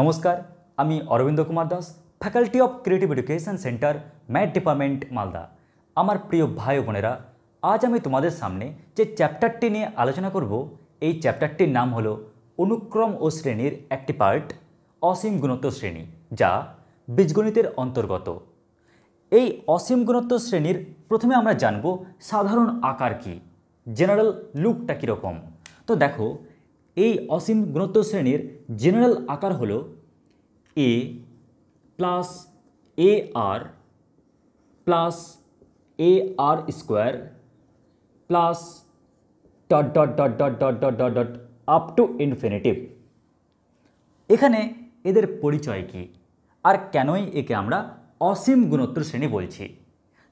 নমস্কার আমি Arabinda Kumar Das faculty of creative education centre math department Malda আমার প্রিয় ভাই বোনেরা আজ আমি তোমাদের সামনে যে চ্যাপ্টারটি নিয়ে আলোচনা করব এই চ্যাপ্টারটির নাম হলো অনুক্রম ও শ্রেণীর একটি পার্ট অসীম গুণত্ব শ্রেণী যা বীজগণিতের অন্তর্গত এই অসীম গুণত্ব শ্রেণীর প্রথমে আমরা জানব সাধারণ আকার কি জেনারেল লুকটা কীরকম তো দেখো এই অসীম গুণত্ব শ্রেণীর জেনারেল আকার হল a plus a r plus a r square plus dot dot dot dot dot dot dot dot up to infinitive এখানে এদের পরিচয় কি আর কেনই একে আমরা অসীম গুণত্ব শ্রেণী বলছি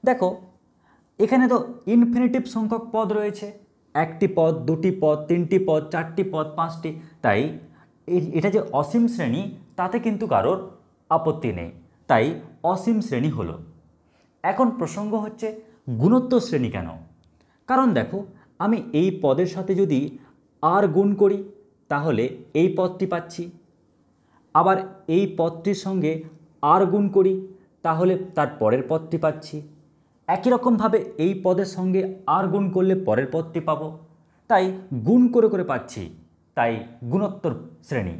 দেখো এখানে তো ইনফিনিটিভ সংখ্যক পদ রয়েছে একটি পদ দুটি পদ তিনটি পদ চারটি পদ পাঁচটি তাই এটা যে অসীম শ্রেণী তাতে কিন্তু কারোর আপত্তি নেই তাই অসীম শ্রেণী হলো এখন প্রসঙ্গ হচ্ছে গুণত্ব শ্রেণী কেন কারণ দেখো আমি এই পদের সাথে যদি আর গুণ করি তাহলে এই পদটি পাচ্ছি আবার এই পদটির সঙ্গে আর গুণ করি তাহলে তার পরের পদটি পাচ্ছি একই রকমভাবে এই পদের সঙ্গে আর গুণ করলে পরের পদটি পাব তাই গুণ করে করে পাচ্ছি তাই গুণোত্তর শ্রেণী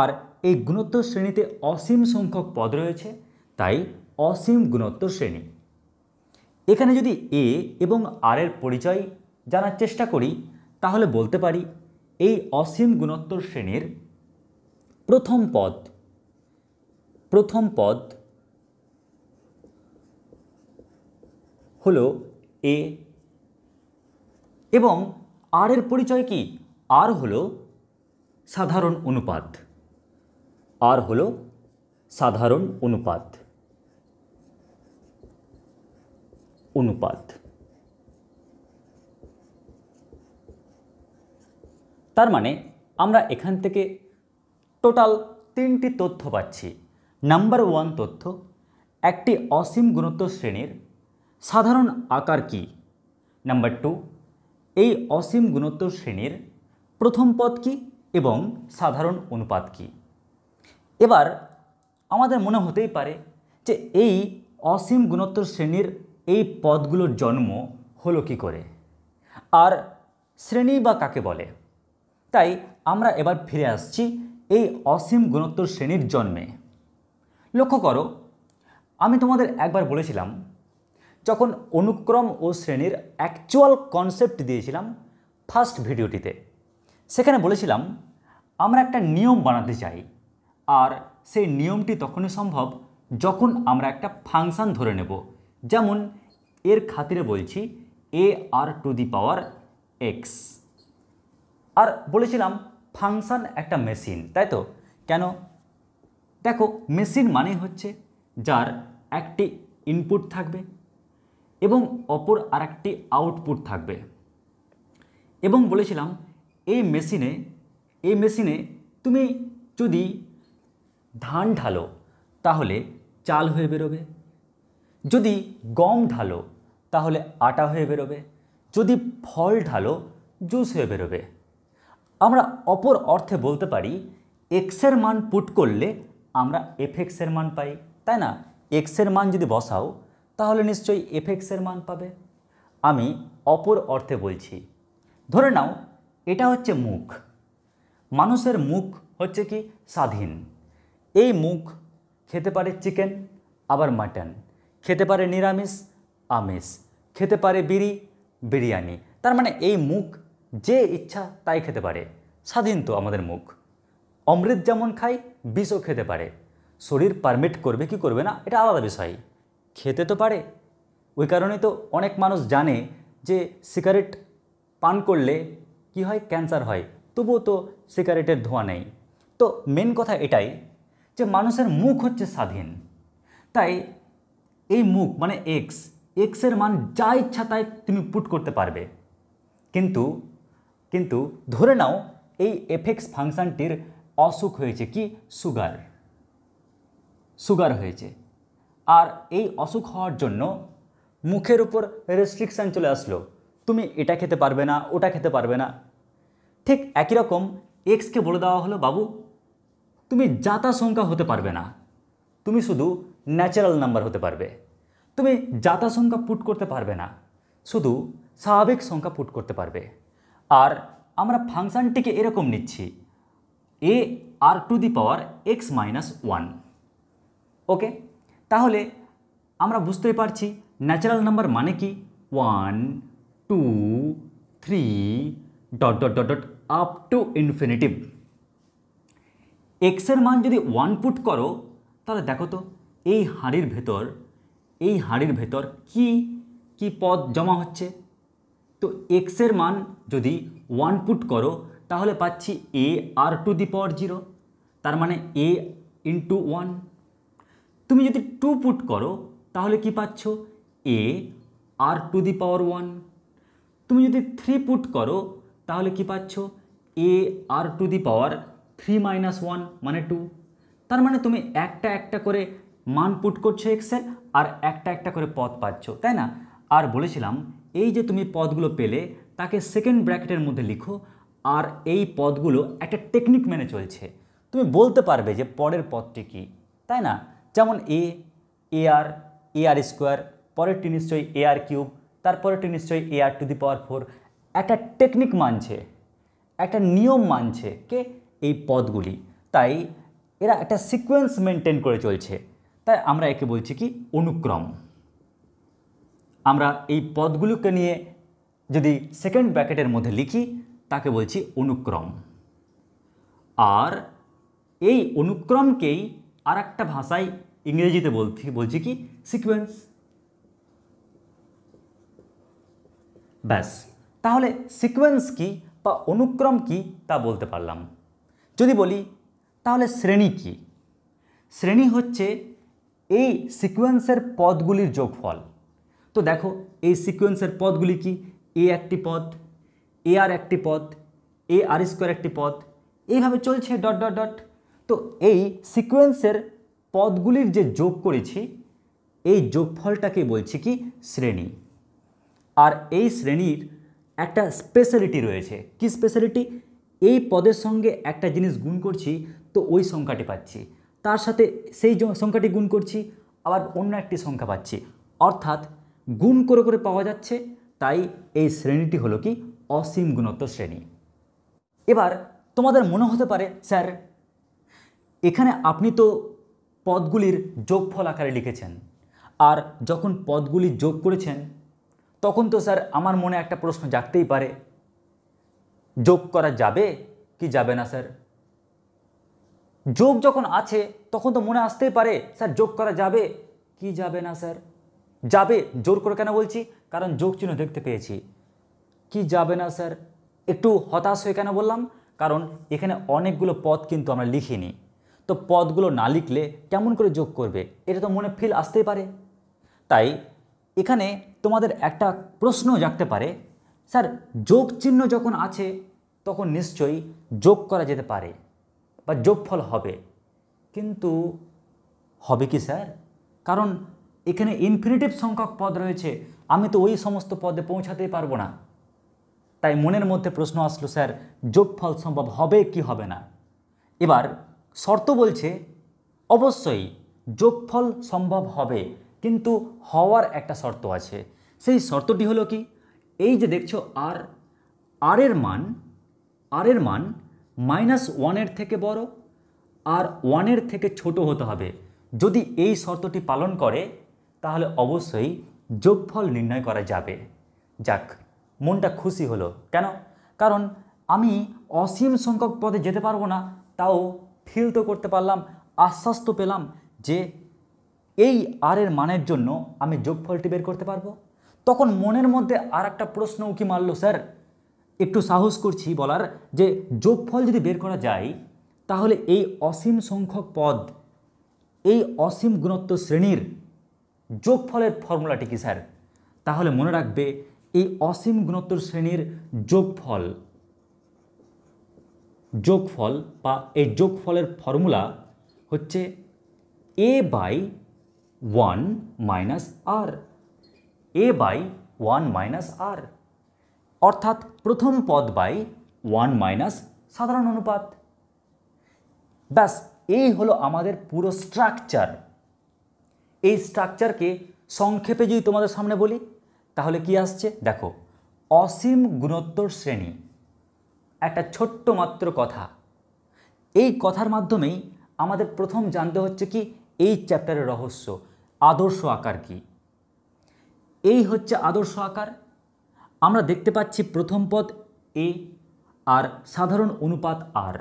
আর এই গুণোত্তর শ্রেণীতে অসীম সংখ্যক পদ রয়েছে তাই অসীম গুণোত্তর শ্রেণী এখানে যদি এ এবং আর এর পরিচয় জানার চেষ্টা করি তাহলে বলতে পারি এই অসীম গুণোত্তর শ্রেণীর প্রথম পদ প্রথম পদ হল এ এবং আর এর পরিচয় কি আর হল সাধারণ অনুপাত আর হল সাধারণ অনুপাত অনুপাত তার মানে আমরা এখান থেকে টোটাল তিনটি তথ্য পাচ্ছি নাম্বার ওয়ান তথ্য একটি অসীম গুরুত্ব শ্রেণীর সাধারণ আকার কি নাম্বার টু এই অসীম গুণোত্তর শ্রেণীর প্রথম পদ কি এবং সাধারণ অনুপাত কি এবার আমাদের মনে হতেই পারে যে এই অসীম গুণোত্তর শ্রেণীর এই পদগুলোর জন্ম হলো কি করে আর শ্রেণী বা কাকে বলে তাই আমরা এবার ফিরে আসছি এই অসীম গুণোত্তর শ্রেণীর জন্মে লক্ষ্য করো আমি তোমাদের একবার বলেছিলাম যখন অনুক্রম ও শ্রেণীর অ্যাকচুয়াল কনসেপ্ট দিয়েছিলাম ফার্স্ট ভিডিওটিতে সেখানে বলেছিলাম আমরা একটা নিয়ম বানাতে চাই আর সেই নিয়মটি তখনই সম্ভব যখন আমরা একটা ফাংশান ধরে নেব যেমন এর খাতিরে বলছি এ r to the power x আর বলেছিলাম ফাংশান একটা মেশিন তাই তো কেন দেখো মেশিন মানে হচ্ছে যার একটি ইনপুট থাকবে এবং অপর আরেকটি আউটপুট থাকবে এবং বলেছিলাম এই মেশিনে এই মেশিনে তুমি যদি ধান ঢালো তাহলে চাল হয়ে বেরোবে যদি গম ঢালো তাহলে আটা হয়ে বেরোবে যদি ফল ঢালো জুস হয়ে বেরোবে আমরা অপর অর্থে বলতে পারি এক্সের মান পুট করলে আমরা এফ এক্সের মান পাই তাই না এক্সের মান যদি বসাও তাহলে নিশ্চয়ই এফেক্সের মান পাবে আমি অপর অর্থে বলছি ধরে নাও এটা হচ্ছে মুখ মানুষের মুখ হচ্ছে কি স্বাধীন এই মুখ খেতে পারে চিকেন আবার মাটন খেতে পারে নিরামিষ আমিষ খেতে পারে বিড়ি বিরিয়ানি তার মানে এই মুখ যে ইচ্ছা তাই খেতে পারে স্বাধীন তো আমাদের মুখ অমৃত যেমন খাই বিষও খেতে পারে শরীর পারমিট করবে কি করবে না এটা আলাদা বিষয় খেতে তো পারে ওই কারণে তো অনেক মানুষ জানে যে সিগারেট পান করলে কি হয় ক্যান্সার হয় তবুও তো সিগারেটের ধোঁয়া নেই তো মেন কথা এটাই যে মানুষের মুখ হচ্ছে স্বাধীন তাই এই মুখ মানে এক্স এক্সের মান যা ইচ্ছা তাই তুমি পুট করতে পারবে কিন্তু কিন্তু ধরে নাও এই এফেক্স ফাংশানটির অসুখ হয়েছে কি সুগার সুগার হয়েছে আর এই অসুখ হওয়ার জন্য মুখের উপর রেস্ট্রিকশান চলে আসলো তুমি এটা খেতে পারবে না ওটা খেতে পারবে না ঠিক একই রকম এক্সকে বলে দেওয়া হলো বাবু তুমি যাতা সংখ্যা হতে পারবে না তুমি শুধু ন্যাচারাল নাম্বার হতে পারবে তুমি যাতা সংখ্যা পুট করতে পারবে না শুধু স্বাভাবিক সংখ্যা পুট করতে পারবে আর আমরা ফাংশানটিকে এরকম নিচ্ছি a r to the power x minus one okay তাহলে আমরা বুঝতে পারছি ন্যাচারাল নাম্বার মানে কি one two three dot dot dot dot up to infinitive এক্সের মান যদি ওয়ান পুট করো তাহলে দেখো তো এই হাঁড়ির ভেতর এই হাঁড়ির ভেতর কি কি পদ জমা হচ্ছে তো এক্সের মান যদি ওয়ান পুট করো তাহলে পাচ্ছি এ r to the power zero তার মানে এ ইন্টু ওয়ান তুমি যদি টু পুট করো তাহলে কি পাচ্ছ a r to the power one তুমি যদি থ্রি পুট করো তাহলে কি পাচ্ছ a r to the power three minus one মানে টু তার মানে তুমি একটা একটা করে মান পুট করছো এক্সেল আর একটা একটা করে পদ পাচ্ছ তাই না আর বলেছিলাম এই যে তুমি পদগুলো পেলে তাকে সেকেন্ড ব্র্যাকেটের মধ্যে লিখো আর এই পদগুলো একটা টেকনিক মেনে চলছে তুমি বলতে পারবে যে পরের পদটি কী তাই না যেমন a a r a r square পরেরটি নিশ্চয়ই এ আর কিউব তারপরেরটি নিশ্চয়ই a r to the power four একটা টেকনিক মানছে একটা নিয়ম মানছে কে এই পদগুলি তাই এরা একটা সিকোয়েন্স মেনটেন করে চলছে তাই আমরা একে বলছি কি অনুক্রম আমরা এই পদগুলোকে নিয়ে যদি সেকেন্ড ব্র্যাকেটের মধ্যে লিখি তাকে বলছি অনুক্রম আর এই অনুক্রমকেই আর একটা ভাষায় ইংরেজিতে বলছি বলছি কি সিকোয়েন্স ব্যাস তাহলে সিকোয়েন্স কি বা অনুক্রম কি তা বলতে পারলাম যদি বলি তাহলে শ্রেণী কি শ্রেণী হচ্ছে এই সিকোয়েন্সের পদগুলির যোগফল তো দেখো এই সিকোয়েন্সের পদগুলি কি এ একটি পদ এ আর একটি পদ এ আর স্কোয়ার একটি পদ এইভাবে চলছে ডট ডট ডট তো এই সিকোয়েন্সের পদগুলির যে যোগ করেছি এই যোগফলটাকে বলছি কি শ্রেণী আর এই শ্রেণীর একটা স্পেশালিটি রয়েছে কি স্পেশালিটি এই পদের সঙ্গে একটা জিনিস গুণ করছি তো ওই সংখ্যাটি পাচ্ছি তার সাথে সেই সংখ্যাটি গুণ করছি আবার অন্য একটি সংখ্যা পাচ্ছি অর্থাৎ গুণ করে করে পাওয়া যাচ্ছে তাই এই শ্রেণীটি হলো কি অসীম গুণত্ব শ্রেণী এবার তোমাদের মনে হতে পারে স্যার এখানে আপনি তো পদগুলির যোগফল আকারে লিখেছেন আর যখন পদগুলি যোগ করেছেন তখন তো স্যার আমার মনে একটা প্রশ্ন জাগতেই পারে যোগ করা যাবে কি যাবে না স্যার যোগ যখন আছে তখন তো মনে আসতেই পারে স্যার যোগ করা যাবে কি যাবে না স্যার যাবে জোর করে কেন বলছি কারণ যোগ চিহ্ন দেখতে পেয়েছি কি যাবে না স্যার একটু হতাশ হয়ে কেন বললাম কারণ এখানে অনেকগুলো পদ কিন্তু আমরা লিখিনি তো পদগুলো না লিখলে কেমন করে যোগ করবে এটা তো মনে ফিল আসতেই পারে তাই এখানে তোমাদের একটা প্রশ্ন জাগতে পারে স্যার যোগ চিহ্ন যখন আছে তখন নিশ্চয়ই যোগ করা যেতে পারে বা যোগফল হবে কিন্তু হবে কি স্যার কারণ এখানে ইনফিনিটিভ সংখ্যক পদ রয়েছে আমি তো ওই সমস্ত পদে পৌঁছাতেই পারবো না তাই মনের মধ্যে প্রশ্ন আসলো স্যার যোগফল সম্ভব হবে কি হবে না এবার শর্ত বলছে অবশ্যই যোগফল সম্ভব হবে কিন্তু হওয়ার একটা শর্ত আছে সেই শর্তটি হলো কি এই যে দেখছো আর আর এর মান আর এর মান মাইনাস ওয়ানের থেকে বড় আর ওয়ানের থেকে ছোট হতে হবে যদি এই শর্তটি পালন করে তাহলে অবশ্যই যোগফল নির্ণয় করা যাবে যাক মনটা খুশি হলো কেন কারণ আমি অসীম সংখ্যক পদে যেতে পারবো না তাও ফিল তো করতে পারলাম আশ্বাস তো পেলাম যে এই আর এর মানের জন্য আমি যোগফলটি বের করতে পারবো তখন মনের মধ্যে আর একটা প্রশ্ন উঁকি মারল স্যার একটু সাহস করছি বলার যে যোগফল যদি বের করা যায় তাহলে এই অসীম সংখ্যক পদ এই অসীম গুণত্ব শ্রেণীর যোগফলের ফর্মুলাটি কি স্যার তাহলে মনে রাখবে এই অসীম গুণত্ব শ্রেণীর যোগফল যোগফল বা এই যোগফলের ফর্মুলা হচ্ছে a by one minus r a by one minus r অর্থাৎ প্রথম পদ বাই ওয়ান মাইনাস সাধারণ অনুপাত ব্যাস এই হলো আমাদের পুরো স্ট্রাকচার এই স্ট্রাকচারকে সংক্ষেপে যদি তোমাদের সামনে বলি তাহলে কি আসছে দেখো অসীম গুণোত্তর শ্রেণী একটা ছোট্ট মাত্র কথা এই কথার মাধ্যমেই আমাদের প্রথম জানতে হচ্ছে কি এই চ্যাপ্টারের রহস্য আদর্শ আকার কি এই হচ্ছে আদর্শ আকার আমরা দেখতে পাচ্ছি প্রথম পদ এ আর সাধারণ অনুপাত আর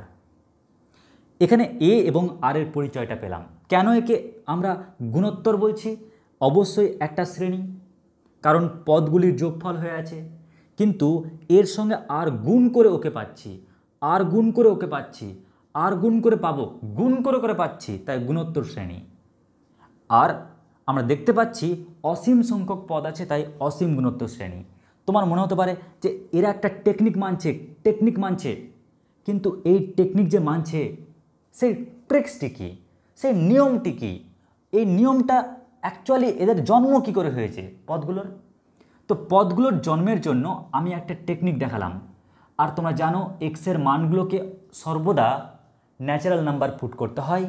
এখানে এ এবং আর এর পরিচয়টা পেলাম কেন একে আমরা গুণোত্তর বলছি অবশ্যই একটা শ্রেণী কারণ পদগুলির যোগফল হয়ে আছে কিন্তু এর সঙ্গে আর গুণ করে ওকে পাচ্ছি আর গুণ করে ওকে পাচ্ছি আর গুণ করে পাবো গুণ করে করে পাচ্ছি তাই গুণোত্তর শ্রেণী আর আমরা দেখতে পাচ্ছি অসীম সংখ্যক পদ আছে তাই অসীম গুণোত্তর শ্রেণী তোমার মনে হতে পারে যে এরা একটা টেকনিক মানছে টেকনিক মানছে কিন্তু এই টেকনিক যে মানছে সেই ট্রিক্সটি কী সেই নিয়মটি কী এই নিয়মটা অ্যাকচুয়ালি এদের জন্ম কী করে হয়েছে পদগুলোর তো পদগুলোর জন্মের জন্য আমি একটা টেকনিক দেখালাম আর তোমরা জানো এক্সের মানগুলোকে সর্বদা ন্যাচারাল নাম্বার পুট করতে হয়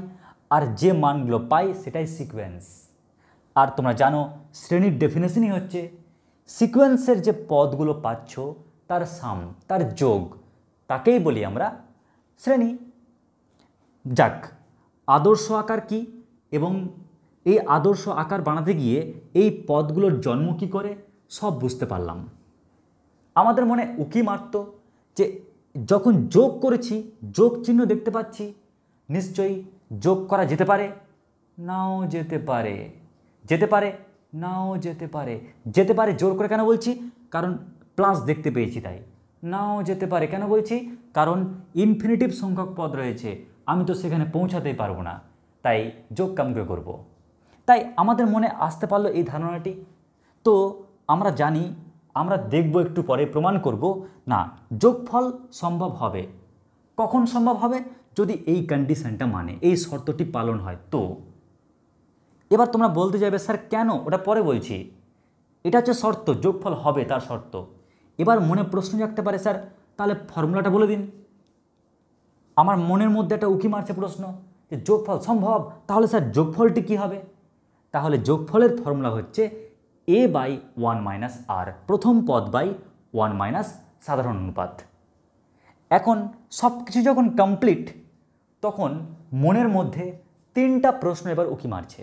আর যে মানগুলো পাই সেটাই সিকোয়েন্স আর তোমরা জানো শ্রেণীর ডেফিনেশনই হচ্ছে সিকোয়েন্সের যে পদগুলো পাচ্ছ তার সাম তার যোগ তাকেই বলি আমরা শ্রেণী যাক আদর্শ আকার কি এবং এই আদর্শ আকার বানাতে গিয়ে এই পদগুলোর জন্ম কী করে সব বুঝতে পারলাম আমাদের মনে উকি মারত যে যখন যোগ করেছি যোগ চিহ্ন দেখতে পাচ্ছি নিশ্চয়ই যোগ করা যেতে পারে নাও যেতে পারে যেতে পারে নাও যেতে পারে যেতে পারে জোর করে কেন বলছি কারণ প্লাস দেখতে পেয়েছি তাই নাও যেতে পারে কেন বলছি কারণ ইনফিনিটিভ সংখ্যক পদ রয়েছে আমি তো সেখানে পৌঁছাতেই পারবো না তাই যোগ কামকে করব। তাই আমাদের মনে আসতে পারলো এই ধারণাটি তো আমরা জানি আমরা দেখব একটু পরে প্রমাণ করব না যোগফল সম্ভব হবে কখন সম্ভব হবে যদি এই কন্ডিশনটা মানে এই শর্তটি পালন হয় তো এবার তোমরা বলতে যাবে স্যার কেন ওটা পরে বলছি এটা হচ্ছে শর্ত যোগফল হবে তার শর্ত এবার মনে প্রশ্ন জাগতে পারে স্যার তাহলে ফর্মুলাটা বলে দিন আমার মনের মধ্যে একটা উকি মারছে প্রশ্ন যে যোগফল সম্ভব তাহলে স্যার যোগফলটি কি হবে তাহলে যোগফলের ফর্মুলা হচ্ছে a by one minus r প্রথম পদ বাই ওয়ান মাইনাস সাধারণ অনুপাত এখন সব কিছু যখন কমপ্লিট তখন মনের মধ্যে তিনটা প্রশ্ন এবার উকি মারছে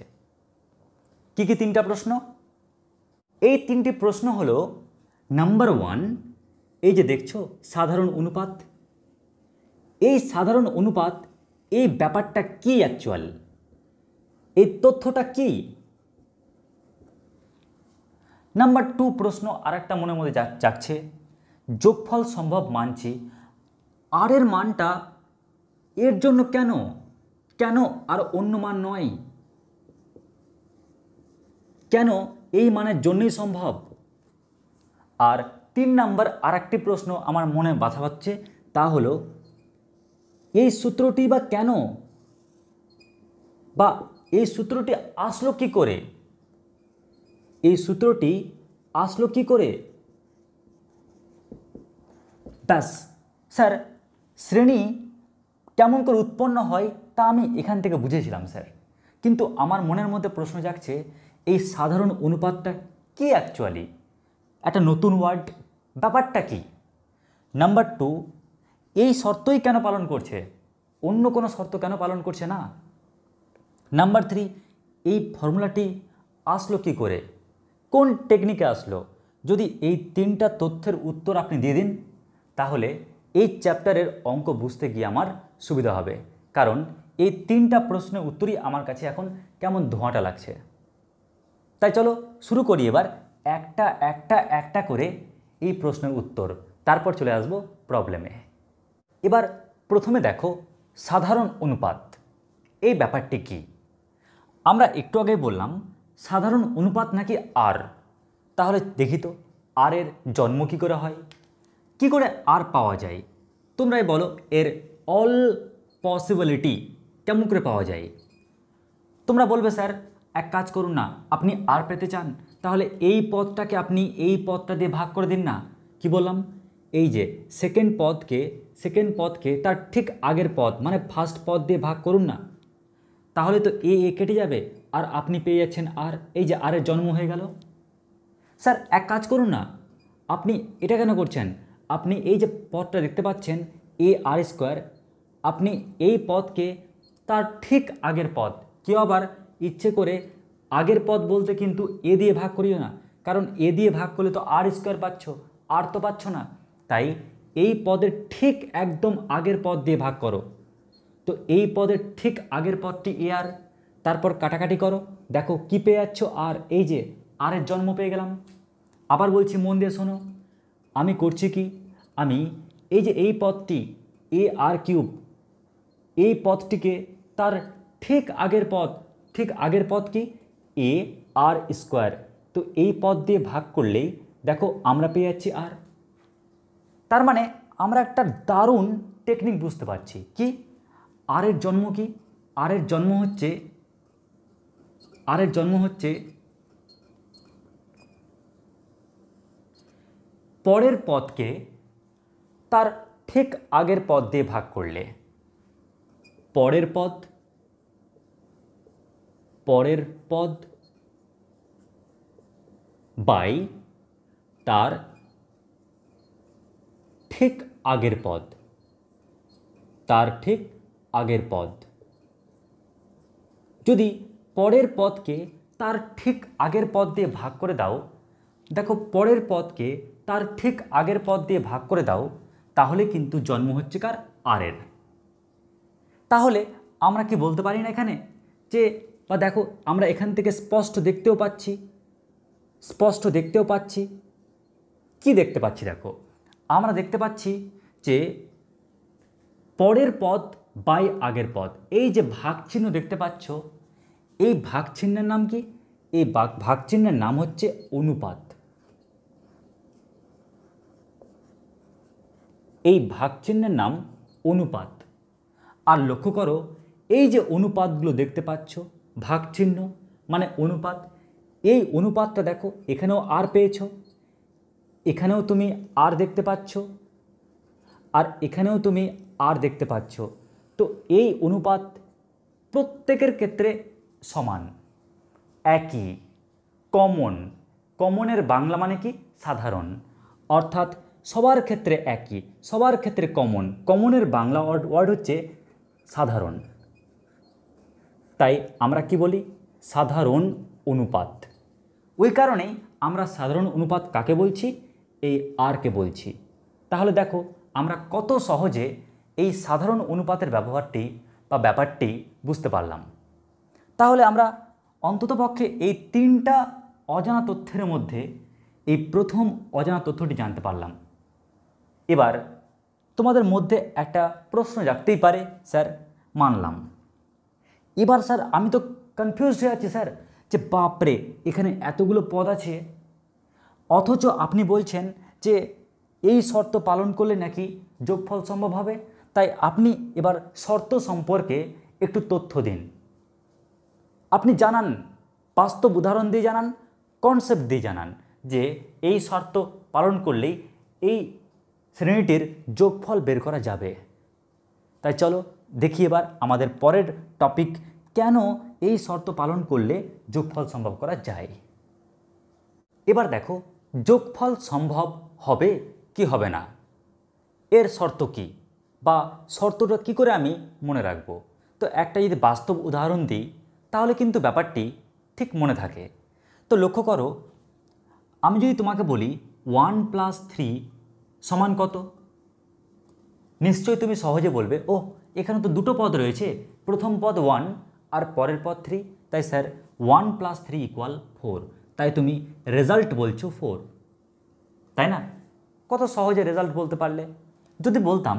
কি কি তিনটা প্রশ্ন এই তিনটি প্রশ্ন হল নাম্বার ওয়ান এই যে দেখছো সাধারণ অনুপাত এই সাধারণ অনুপাত এই ব্যাপারটা কি অ্যাকচুয়াল এই তথ্যটা কী নাম্বার টু প্রশ্ন আর একটা মনের মধ্যে যাচ্ছে যোগফল সম্ভব মানছি আর এর মানটা এর জন্য কেন কেন আর অন্য মান নয় কেন এই মানের জন্যই সম্ভব আর তিন নাম্বার আর একটি প্রশ্ন আমার মনে বাধা পাচ্ছে তা হলো এই সূত্রটি বা কেন বা এই সূত্রটি আসলো কি করে এই সূত্রটি আসলো কি করে ব্যাস স্যার শ্রেণী কেমন করে উৎপন্ন হয় তা আমি এখান থেকে বুঝেছিলাম স্যার কিন্তু আমার মনের মধ্যে প্রশ্ন জাগছে এই সাধারণ অনুপাতটা কি অ্যাকচুয়ালি একটা নতুন ওয়ার্ড ব্যাপারটা কি নাম্বার টু এই শর্তই কেন পালন করছে অন্য কোনো শর্ত কেন পালন করছে না নাম্বার থ্রি এই ফর্মুলাটি আসলো কি করে কোন টেকনিকে আসলো যদি এই তিনটা তথ্যের উত্তর আপনি দিয়ে দিন তাহলে এই চ্যাপ্টারের অঙ্ক বুঝতে গিয়ে আমার সুবিধা হবে কারণ এই তিনটা প্রশ্নের উত্তরই আমার কাছে এখন কেমন ধোঁয়াটা লাগছে তাই চলো শুরু করি এবার একটা একটা একটা করে এই প্রশ্নের উত্তর তারপর চলে আসব প্রবলেমে এবার প্রথমে দেখো সাধারণ অনুপাত এই ব্যাপারটি কি আমরা একটু আগে বললাম সাধারণ অনুপাত নাকি আর তাহলে দেখি তো আর এর জন্ম কী করে হয় কি করে আর পাওয়া যায় তোমরাই বলো এর অল পসিবিলিটি কেমন করে পাওয়া যায় তোমরা বলবে স্যার এক কাজ করুন না আপনি আর পেতে চান তাহলে এই পদটাকে আপনি এই পদটা দিয়ে ভাগ করে দিন না কি বললাম এই যে সেকেন্ড পদকে সেকেন্ড পদকে তার ঠিক আগের পদ মানে ফার্স্ট পদ দিয়ে ভাগ করুন না তাহলে তো এ এ কেটে যাবে আর আপনি পেয়ে যাচ্ছেন আর এই যে আরের জন্ম হয়ে গেল স্যার এক কাজ করুন না আপনি এটা কেন করছেন আপনি এই যে পথটা দেখতে পাচ্ছেন এ আর স্কোয়ার আপনি এই পদকে তার ঠিক আগের পদ কেউ আবার ইচ্ছে করে আগের পদ বলতে কিন্তু এ দিয়ে ভাগ করিও না কারণ এ দিয়ে ভাগ করলে তো আর স্কোয়ার পাচ্ছ আর তো পাচ্ছ না তাই এই পদের ঠিক একদম আগের পদ দিয়ে ভাগ করো তো এই পদের ঠিক আগের পদটি এ আর তারপর কাটাকাটি করো দেখো কী পেয়ে যাচ্ছ আর এই যে আরের জন্ম পেয়ে গেলাম আবার বলছি মন দিয়ে শোনো আমি করছি কি আমি এই যে এই পথটি এ আর কিউব এই পথটিকে তার ঠিক আগের পথ ঠিক আগের পথ কি এ আর স্কোয়ার তো এই পথ দিয়ে ভাগ করলেই দেখো আমরা পেয়ে যাচ্ছি আর তার মানে আমরা একটা দারুণ টেকনিক বুঝতে পারছি কি আরের জন্ম কি আরের জন্ম হচ্ছে আর এর জন্ম হচ্ছে পরের পদকে তার ঠিক আগের পদ দিয়ে ভাগ করলে পরের পদ পরের পদ বাই তার ঠিক আগের পদ তার ঠিক আগের পদ যদি পরের পদকে তার ঠিক আগের পদ দিয়ে ভাগ করে দাও দেখো পরের পদকে তার ঠিক আগের পদ দিয়ে ভাগ করে দাও তাহলে কিন্তু জন্ম হচ্ছে কার আরের তাহলে আমরা কি বলতে পারি না এখানে যে বা দেখো আমরা এখান থেকে স্পষ্ট দেখতেও পাচ্ছি স্পষ্ট দেখতেও পাচ্ছি কি দেখতে পাচ্ছি দেখো আমরা দেখতে পাচ্ছি যে পরের পদ বাই আগের পদ এই যে ভাগ চিহ্ন দেখতে পাচ্ছ এই ভাগ চিহ্নের নাম কি এই ভাগ চিহ্নের নাম হচ্ছে অনুপাত এই ভাগ চিহ্নের নাম অনুপাত আর লক্ষ্য করো এই যে অনুপাতগুলো দেখতে পাচ্ছ ভাগ চিহ্ন মানে অনুপাত এই অনুপাতটা দেখো এখানেও আর পেয়েছ এখানেও তুমি আর দেখতে পাচ্ছ আর এখানেও তুমি আর দেখতে পাচ্ছ তো এই অনুপাত প্রত্যেকের ক্ষেত্রে সমান একই কমন কমনের বাংলা মানে কি সাধারণ অর্থাৎ সবার ক্ষেত্রে একই সবার ক্ষেত্রে কমন কমনের বাংলা ওয়ার্ড হচ্ছে সাধারণ তাই আমরা কি বলি সাধারণ অনুপাত ওই কারণেই আমরা সাধারণ অনুপাত কাকে বলছি এই আরকে বলছি তাহলে দেখো আমরা কত সহজে এই সাধারণ অনুপাতের ব্যবহারটি বা ব্যাপারটি বুঝতে পারলাম তাহলে আমরা অন্ততপক্ষে এই তিনটা অজানা তথ্যের মধ্যে এই প্রথম অজানা তথ্যটি জানতে পারলাম এবার তোমাদের মধ্যে একটা প্রশ্ন জাগতেই পারে স্যার মানলাম এবার স্যার আমি তো কনফিউজড হয়ে আছি স্যার যে বাপরে এখানে এতগুলো পদ আছে অথচ আপনি বলছেন যে এই শর্ত পালন করলে নাকি যোগফল সম্ভব হবে তাই আপনি এবার শর্ত সম্পর্কে একটু তথ্য দিন আপনি জানান বাস্তব উদাহরণ দিয়ে জানান কনসেপ্ট দিয়ে জানান যে এই শর্ত পালন করলেই এই শ্রেণীটির যোগফল বের করা যাবে তাই চলো দেখি এবার আমাদের পরের টপিক কেন এই শর্ত পালন করলে যোগফল সম্ভব করা যায় এবার দেখো যোগফল সম্ভব হবে কি হবে না এর শর্ত কি বা শর্তটা কি করে আমি মনে রাখব তো একটা যদি বাস্তব উদাহরণ দিই তাহলে কিন্তু ব্যাপারটি ঠিক মনে থাকে তো লক্ষ্য করো আমি যদি তোমাকে বলি ওয়ান প্লাস থ্রি সমান কত নিশ্চয়ই তুমি সহজে বলবে ও এখানে তো দুটো পদ রয়েছে প্রথম পদ ওয়ান আর পরের পদ থ্রি তাই sir one plus three equal four তাই তুমি রেজাল্ট বলছো ফোর তাই না কত সহজে রেজাল্ট বলতে পারলে যদি বলতাম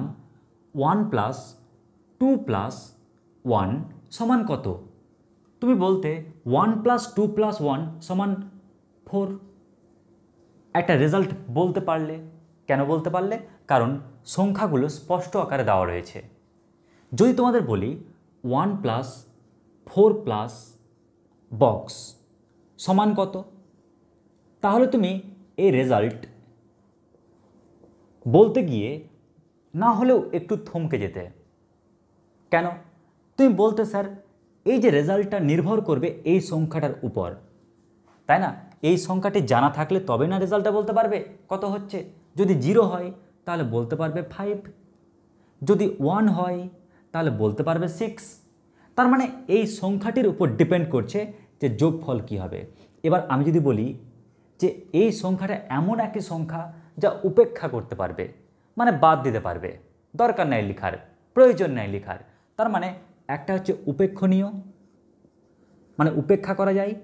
one plus two plus one সমান কত তুমি বলতে one plus two plus one সমান ফোর একটা রেজাল্ট বলতে পারলে কেন বলতে পারলে কারণ সংখ্যাগুলো স্পষ্ট আকারে দেওয়া রয়েছে যদি তোমাদের বলি one plus four plus box সমান কত তাহলে তুমি এই রেজাল্ট বলতে গিয়ে না হলেও একটু থমকে যেতে কেন তুমি বলতে স্যার এই যে রেজাল্টটা নির্ভর করবে এই সংখ্যাটার উপর তাই না এই সংখ্যাটি জানা থাকলে তবে না রেজাল্টটা বলতে পারবে কত হচ্ছে যদি জিরো হয় তাহলে বলতে পারবে ফাইভ যদি ওয়ান হয় তাহলে বলতে পারবে সিক্স তার মানে এই সংখ্যাটির উপর ডিপেন্ড করছে যে যোগফল কি হবে এবার আমি যদি বলি যে এই সংখ্যাটা এমন একটি সংখ্যা যা উপেক্ষা করতে পারবে মানে বাদ দিতে পারবে দরকার নাই লেখার প্রয়োজন নাই লেখার তার মানে একটা হচ্ছে উপেক্ষণীয় মানে উপেক্ষা করা যায়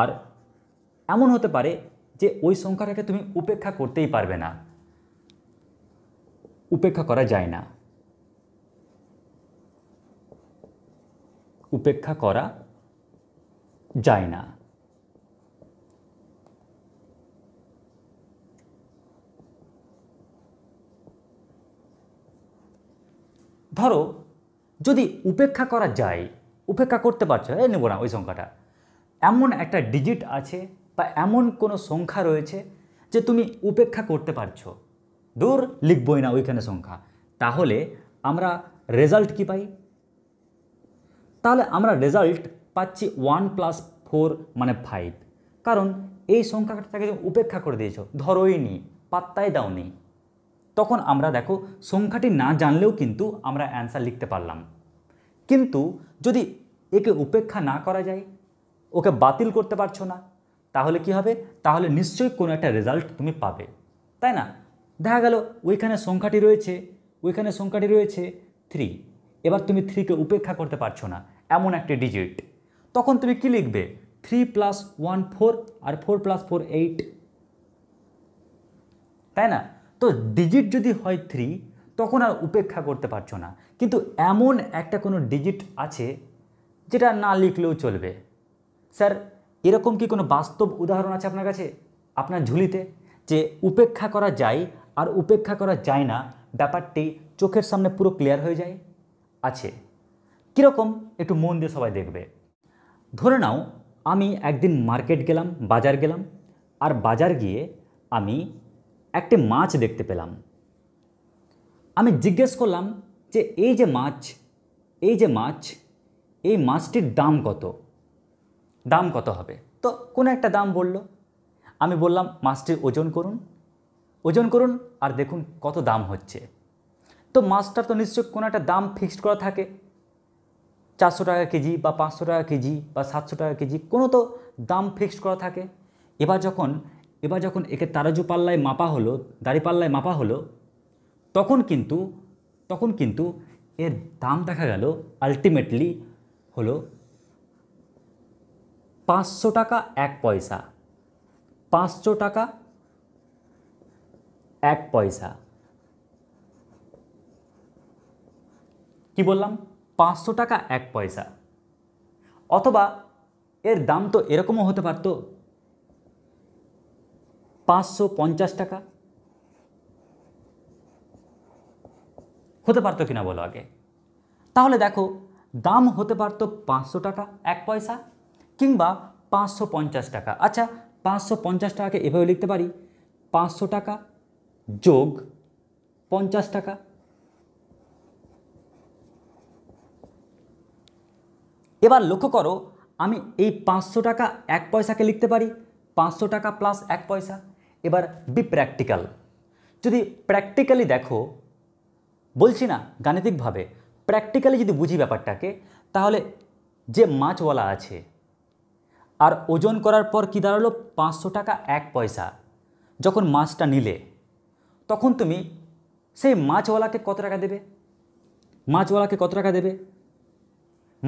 আর এমন হতে পারে যে ওই সংখ্যাটাকে তুমি উপেক্ষা করতেই পারবে না উপেক্ষা করা যায় না উপেক্ষা করা যায় না ধরো যদি উপেক্ষা করা যায় উপেক্ষা করতে পারছো এ নেবো না ওই সংখ্যাটা এমন একটা ডিজিট আছে বা এমন কোনো সংখ্যা রয়েছে যে তুমি উপেক্ষা করতে পারছো দূর লিখবই না ওইখানে সংখ্যা তাহলে আমরা রেজাল্ট কি পাই তাহলে আমরা রেজাল্ট পাচ্ছি ওয়ান প্লাস ফোর মানে ফাইভ কারণ এই সংখ্যাটাকে তুমি উপেক্ষা করে দিয়েছ ধরোই নি পাত্তাই দাও নি তখন আমরা দেখো সংখ্যাটি না জানলেও কিন্তু আমরা অ্যান্সার লিখতে পারলাম কিন্তু যদি একে উপেক্ষা না করা যায় ওকে বাতিল করতে পারছো না তাহলে কি হবে তাহলে নিশ্চয়ই কোনো একটা রেজাল্ট তুমি পাবে তাই না দেখা গেল ওইখানে সংখ্যাটি রয়েছে ওইখানে সংখ্যাটি রয়েছে থ্রি এবার তুমি থ্রিকে উপেক্ষা করতে পারছো না এমন একটি ডিজিট তখন তুমি কি লিখবে থ্রি প্লাস ওয়ান ফোর আর ফোর প্লাস ফোর এইট তাই না তো ডিজিট যদি হয় থ্রি তখন আর উপেক্ষা করতে পারছো না কিন্তু এমন একটা কোনো ডিজিট আছে যেটা না লিখলেও চলবে স্যার এরকম কি কোনো বাস্তব উদাহরণ আছে আপনার কাছে আপনার ঝুলিতে যে উপেক্ষা করা যায় আর উপেক্ষা করা যায় না ব্যাপারটি চোখের সামনে পুরো ক্লিয়ার হয়ে যায় আছে কীরকম একটু মন দিয়ে সবাই দেখবে ধরে নাও আমি একদিন মার্কেট গেলাম বাজার গেলাম আর বাজার গিয়ে আমি একটি মাছ দেখতে পেলাম আমি জিজ্ঞেস করলাম যে এই যে মাছ এই যে মাছ এই মাছটির দাম কত দাম কত হবে তো কোনো একটা দাম বলল আমি বললাম মাছটির ওজন করুন ওজন করুন আর দেখুন কত দাম হচ্ছে তো মাছটার তো নিশ্চয় কোনো একটা দাম ফিক্সড করা থাকে চারশো টাকা কেজি বা পাঁচশো টাকা কেজি বা সাতশো টাকা কেজি কোনো তো দাম ফিক্সড করা থাকে এবার যখন এবার যখন একে তারাজু পাল্লায় মাপা হলো দাড়িপাল্লায় মাপা হলো তখন কিন্তু তখন কিন্তু এর দাম দেখা গেল আলটিমেটলি হলো পাঁচশো টাকা এক পয়সা পাঁচশো টাকা এক পয়সা কি বললাম পাঁচশো টাকা এক পয়সা অথবা এর দাম তো এরকমও হতে পারতো পাঁচশো পঞ্চাশ টাকা হতে পারতো কিনা বলো আগে তাহলে দেখো দাম হতে পারতো পাঁচশো টাকা এক পয়সা কিংবা পাঁচশো পঞ্চাশ টাকা আচ্ছা পাঁচশো পঞ্চাশ টাকাকে এভাবে লিখতে পারি পাঁচশো টাকা যোগ পঞ্চাশ টাকা এবার লক্ষ্য করো আমি এই পাঁচশো টাকা এক পয়সাকে লিখতে পারি পাঁচশো টাকা প্লাস এক পয়সা এবার বি প্র্যাকটিক্যাল যদি প্র্যাকটিক্যালি দেখো বলছি না গাণিতিকভাবে প্র্যাকটিক্যালি যদি বুঝি ব্যাপারটাকে তাহলে যে মাছওয়ালা আছে আর ওজন করার পর কী দাঁড়ালো পাঁচশো টাকা এক পয়সা যখন মাছটা নিলে তখন তুমি সেই মাছওয়ালাকে কত টাকা দেবে মাছওয়ালাকে কত টাকা দেবে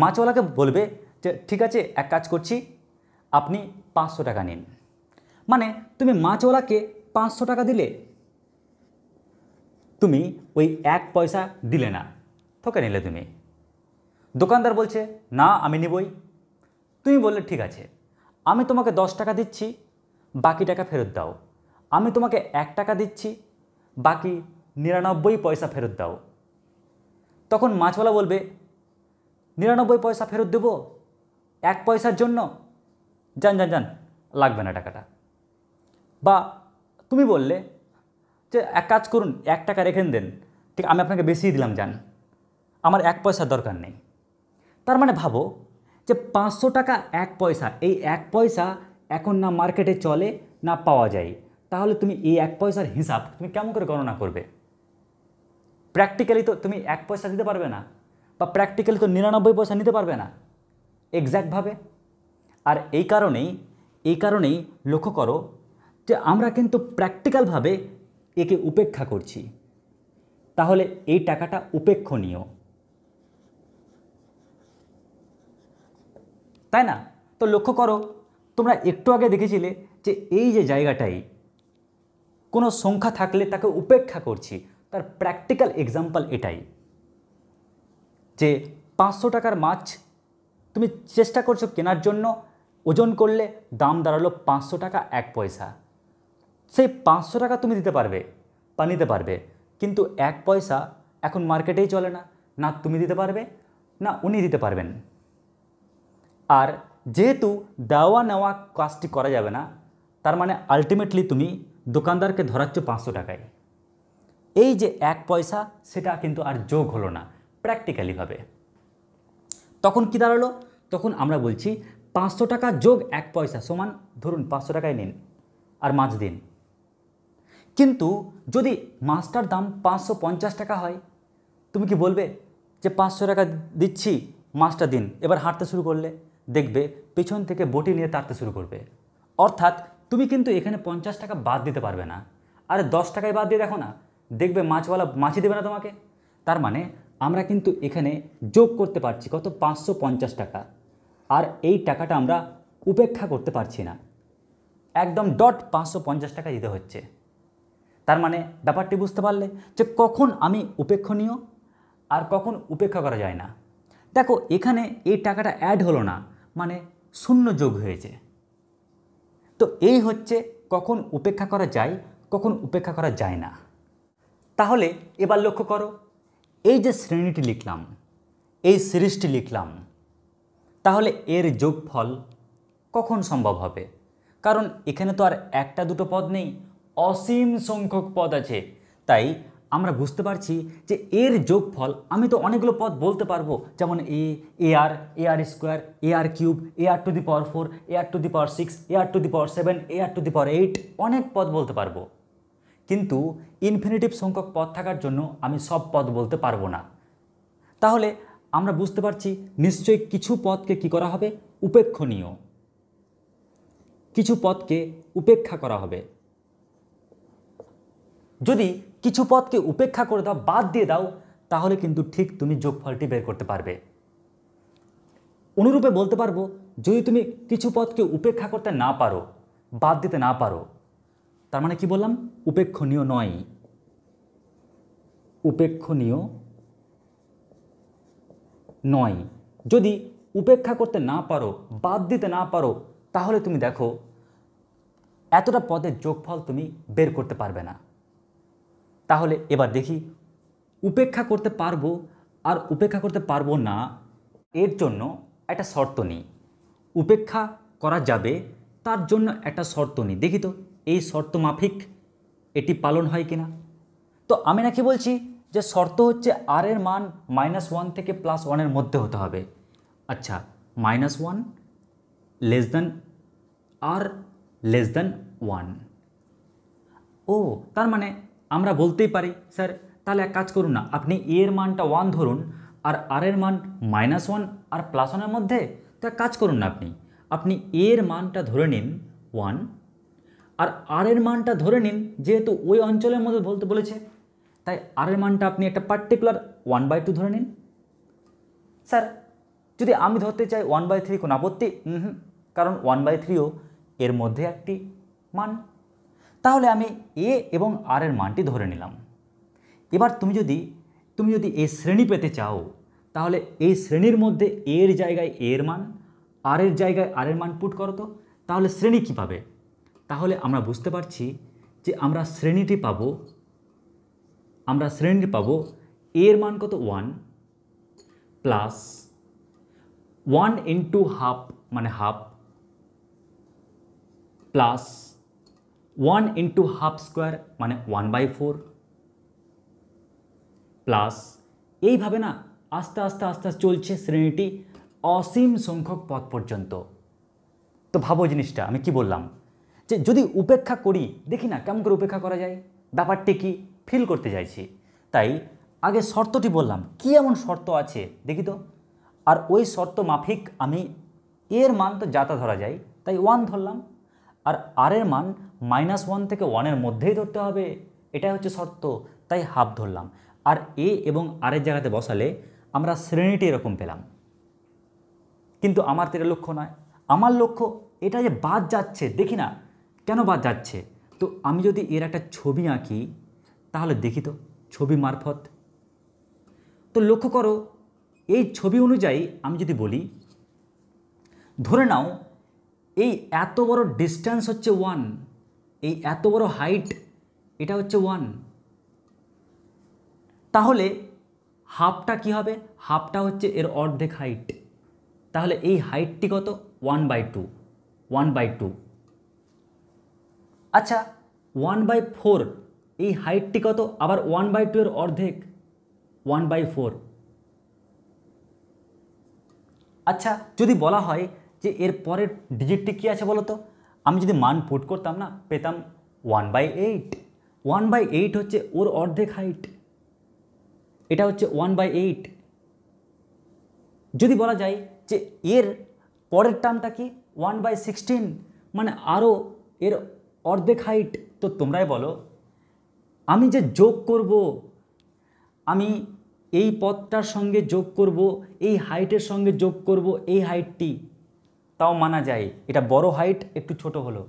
মাছওয়ালাকে বলবে যে ঠিক আছে এক কাজ করছি আপনি পাঁচশো টাকা নিন মানে তুমি মাছওয়ালাকে পাঁচশো টাকা দিলে তুমি ওই এক পয়সা দিলে না ঠকে নিলে তুমি দোকানদার বলছে না আমি নিবই তুমি বললে ঠিক আছে আমি তোমাকে দশ টাকা দিচ্ছি বাকি টাকা ফেরত দাও আমি তোমাকে এক টাকা দিচ্ছি বাকি নিরানব্বই পয়সা ফেরত দাও তখন মাছওয়ালা বলবে নিরানব্বই পয়সা ফেরত দেবো এক পয়সার জন্য যান যান যান লাগবে না টাকাটা বা তুমি বললে যে এক কাজ করুন এক টাকা রেখে দেন ঠিক আমি আপনাকে বেশি দিলাম যান আমার এক পয়সার দরকার নেই তার মানে ভাবো যে পাঁচশো টাকা এক পয়সা এই এক পয়সা এখন না মার্কেটে চলে না পাওয়া যায় তাহলে তুমি এই এক পয়সার হিসাব তুমি কেমন করে গণনা করবে প্র্যাকটিক্যালি তো তুমি এক পয়সা দিতে পারবে না বা প্র্যাকটিক্যালি তো নিরানব্বই পয়সা নিতে পারবে না এক্স্যাক্টভাবে আর এই কারণেই এই কারণেই লক্ষ্য করো যে আমরা কিন্তু প্র্যাকটিক্যালভাবে একে উপেক্ষা করছি তাহলে এই টাকাটা উপেক্ষণীয় তাই না তো লক্ষ্য করো তোমরা একটু আগে দেখেছিলে যে এই যে জায়গাটাই কোনো সংখ্যা থাকলে তাকে উপেক্ষা করছি তার প্র্যাকটিক্যাল এক্সাম্পল এটাই যে পাঁচশো টাকার মাছ তুমি চেষ্টা করছো কেনার জন্য ওজন করলে দাম দাঁড়ালো পাঁচশো টাকা এক পয়সা সেই পাঁচশো টাকা তুমি দিতে পারবে বা নিতে পারবে কিন্তু এক পয়সা এখন মার্কেটেই চলে না না তুমি দিতে পারবে না উনি দিতে পারবেন আর যেহেতু দেওয়া নেওয়া কাজটি করা যাবে না তার মানে আলটিমেটলি তুমি দোকানদারকে ধরাচ্ছ পাঁচশো টাকায় এই যে এক পয়সা সেটা কিন্তু আর যোগ হলো না প্র্যাকটিক্যালিভাবে তখন কি দাঁড়ালো তখন আমরা বলছি পাঁচশো টাকা যোগ এক পয়সা সমান ধরুন পাঁচশো টাকায় নিন আর মাছ দিন কিন্তু যদি মাছটার দাম পাঁচশো পঞ্চাশ টাকা হয় তুমি কি বলবে যে পাঁচশো টাকা দিচ্ছি মাছটা দিন এবার হাঁটতে শুরু করলে দেখবে পেছন থেকে বটি নিয়ে তাড়তে শুরু করবে অর্থাৎ তুমি কিন্তু এখানে পঞ্চাশ টাকা বাদ দিতে পারবে না আরে দশ টাকায় বাদ দিয়ে দেখো না দেখবে মাছওয়ালা মাছই দেবে না তোমাকে তার মানে আমরা কিন্তু এখানে যোগ করতে পারছি কত পাঁচশো পঞ্চাশ টাকা আর এই টাকাটা আমরা উপেক্ষা করতে পারছি না একদম ডট পাঁচশো পঞ্চাশ টাকা দিতে হচ্ছে তার মানে ব্যাপারটি বুঝতে পারলে যে কখন আমি উপেক্ষণীয় আর কখন উপেক্ষা করা যায় না দেখো এখানে এই টাকাটা অ্যাড হলো না মানে শূন্য যোগ হয়েছে তো এই হচ্ছে কখন উপেক্ষা করা যায় কখন উপেক্ষা করা যায় না তাহলে এবার লক্ষ্য করো এই যে শ্রেণীটি লিখলাম এই সিরিজটি লিখলাম তাহলে এর যোগফল কখন সম্ভব হবে কারণ এখানে তো আর একটা দুটো পদ নেই অসীম সংখ্যক পদ আছে তাই আমরা বুঝতে পারছি যে এর যোগফল আমি তো অনেকগুলো পদ বলতে পারবো যেমন a a r a r square a r cube a r to the power four a r to the power six a r to the power seven a r to the power eight অনেক পদ বলতে পারবো কিন্তু infinitive সংখ্যক পদ থাকার জন্য আমি সব পদ বলতে পারবো না তাহলে আমরা বুঝতে পারছি নিশ্চয়ই কিছু পদকে কি করা হবে উপেক্ষণীয় কিছু পদকে উপেক্ষা করা হবে যদি কিছু পথকে উপেক্ষা করে দাও বাদ দিয়ে দাও তাহলে কিন্তু ঠিক তুমি যোগফলটি বের করতে পারবে অনুরূপে বলতে পারবো যদি তুমি কিছু পথকে উপেক্ষা করতে না পারো বাদ দিতে না পারো তার মানে কি বললাম উপেক্ষণীয় নয় উপেক্ষণীয় নয় যদি উপেক্ষা করতে না পারো বাদ দিতে না পারো তাহলে তুমি দেখো এতটা পদের যোগফল তুমি বের করতে পারবে না তাহলে এবার দেখি উপেক্ষা করতে পারবো আর উপেক্ষা করতে পারবো না এর জন্য একটা শর্ত নেই উপেক্ষা করা যাবে তার জন্য একটা শর্ত নেই দেখি তো এই শর্ত মাফিক এটি পালন হয় কিনা তো আমি নাকি বলছি যে শর্ত হচ্ছে আর এর মান মাইনাস ওয়ান থেকে প্লাস ওয়ানের মধ্যে হতে হবে আচ্ছা minus one less than r less than one ও তার মানে আমরা বলতেই পারি স্যার তাহলে এক কাজ করুন না আপনি এ এর মানটা ওয়ান ধরুন আর আর এর মান মাইনাস ওয়ান আর প্লাস ওয়ানের মধ্যে তো এক কাজ করুন না আপনি আপনি এ এর মানটা ধরে নিন ওয়ান আর আর এর মানটা ধরে নিন যেহেতু ওই অঞ্চলের মধ্যে বলতে বলেছে তাই আর এর মানটা আপনি একটা পার্টিকুলার ওয়ান বাই টু ধরে নিন স্যার যদি আমি ধরতে চাই ওয়ান বাই থ্রি কোনো আপত্তি হুম কারণ ওয়ান বাই থ্রিও এর মধ্যে একটি মান তাহলে আমি এ এবং আর এর মানটি ধরে নিলাম এবার তুমি যদি তুমি যদি এই শ্রেণী পেতে চাও তাহলে এই শ্রেণীর মধ্যে এর জায়গায় এর মান আর এর জায়গায় আর এর মান পুট করো তো তাহলে শ্রেণী কী পাবে তাহলে আমরা বুঝতে পারছি যে আমরা শ্রেণীটি পাব আমরা শ্রেণীটি পাব এর মান কত one plus one into half মানে half plus one into half square মানে ওয়ান বাই ফোর প্লাস এইভাবে না আস্তে আস্তে আস্তে আস্তে চলছে শ্রেণীটি অসীম সংখ্যক পথ পর্যন্ত তো ভাবো জিনিসটা আমি কি বললাম যে যদি উপেক্ষা করি দেখি না কেমন করে উপেক্ষা করা যায় ব্যাপারটি কি ফিল করতে চাইছি তাই আগে শর্তটি বললাম কি এমন শর্ত আছে দেখি তো আর ওই শর্ত মাফিক আমি এর মান তো যাতা ধরা যায় তাই ওয়ান ধরলাম আর আর এর মান মাইনাস ওয়ান থেকে ওয়ানের মধ্যেই ধরতে হবে এটাই হচ্ছে শর্ত তাই হাফ ধরলাম আর এ এবং আর এর জায়গাতে বসালে আমরা শ্রেণীটি এরকম পেলাম কিন্তু আমার তো এটা লক্ষ্য নয় আমার লক্ষ্য এটা যে বাদ যাচ্ছে দেখি না কেন বাদ যাচ্ছে তো আমি যদি এর একটা ছবি আঁকি তাহলে দেখি তো ছবি মারফত তো লক্ষ্য করো এই ছবি অনুযায়ী আমি যদি বলি ধরে নাও এই এত বড় ডিস্ট্যান্স হচ্ছে ওয়ান এই এত বড় হাইট এটা হচ্ছে ওয়ান তাহলে হাফটা কি হবে হাফটা হচ্ছে এর অর্ধেক হাইট তাহলে এই হাইটটি কত one by two one by two আচ্ছা ওয়ান বাই ফোর এই হাইটটি কত আবার ওয়ান বাই টু এর অর্ধেক ওয়ান বাই ফোর আচ্ছা যদি বলা হয় যে এর পরের ডিজিটটি কী আছে বলো তো আমি যদি মান পুট করতাম না পেতাম one by eight one by eight হচ্ছে ওর অর্ধেক হাইট এটা হচ্ছে ওয়ান বাই এইট যদি বলা যায় যে এর পরের টার্মটা কি ওয়ান বাই সিক্সটিন মানে আরও এর অর্ধেক হাইট তো তোমরাই বলো আমি যে যোগ করব আমি এই পথটার সঙ্গে যোগ করব এই হাইটের সঙ্গে যোগ করব এই হাইটটি তাও মানা যায় এটা বড় হাইট একটু ছোট হলো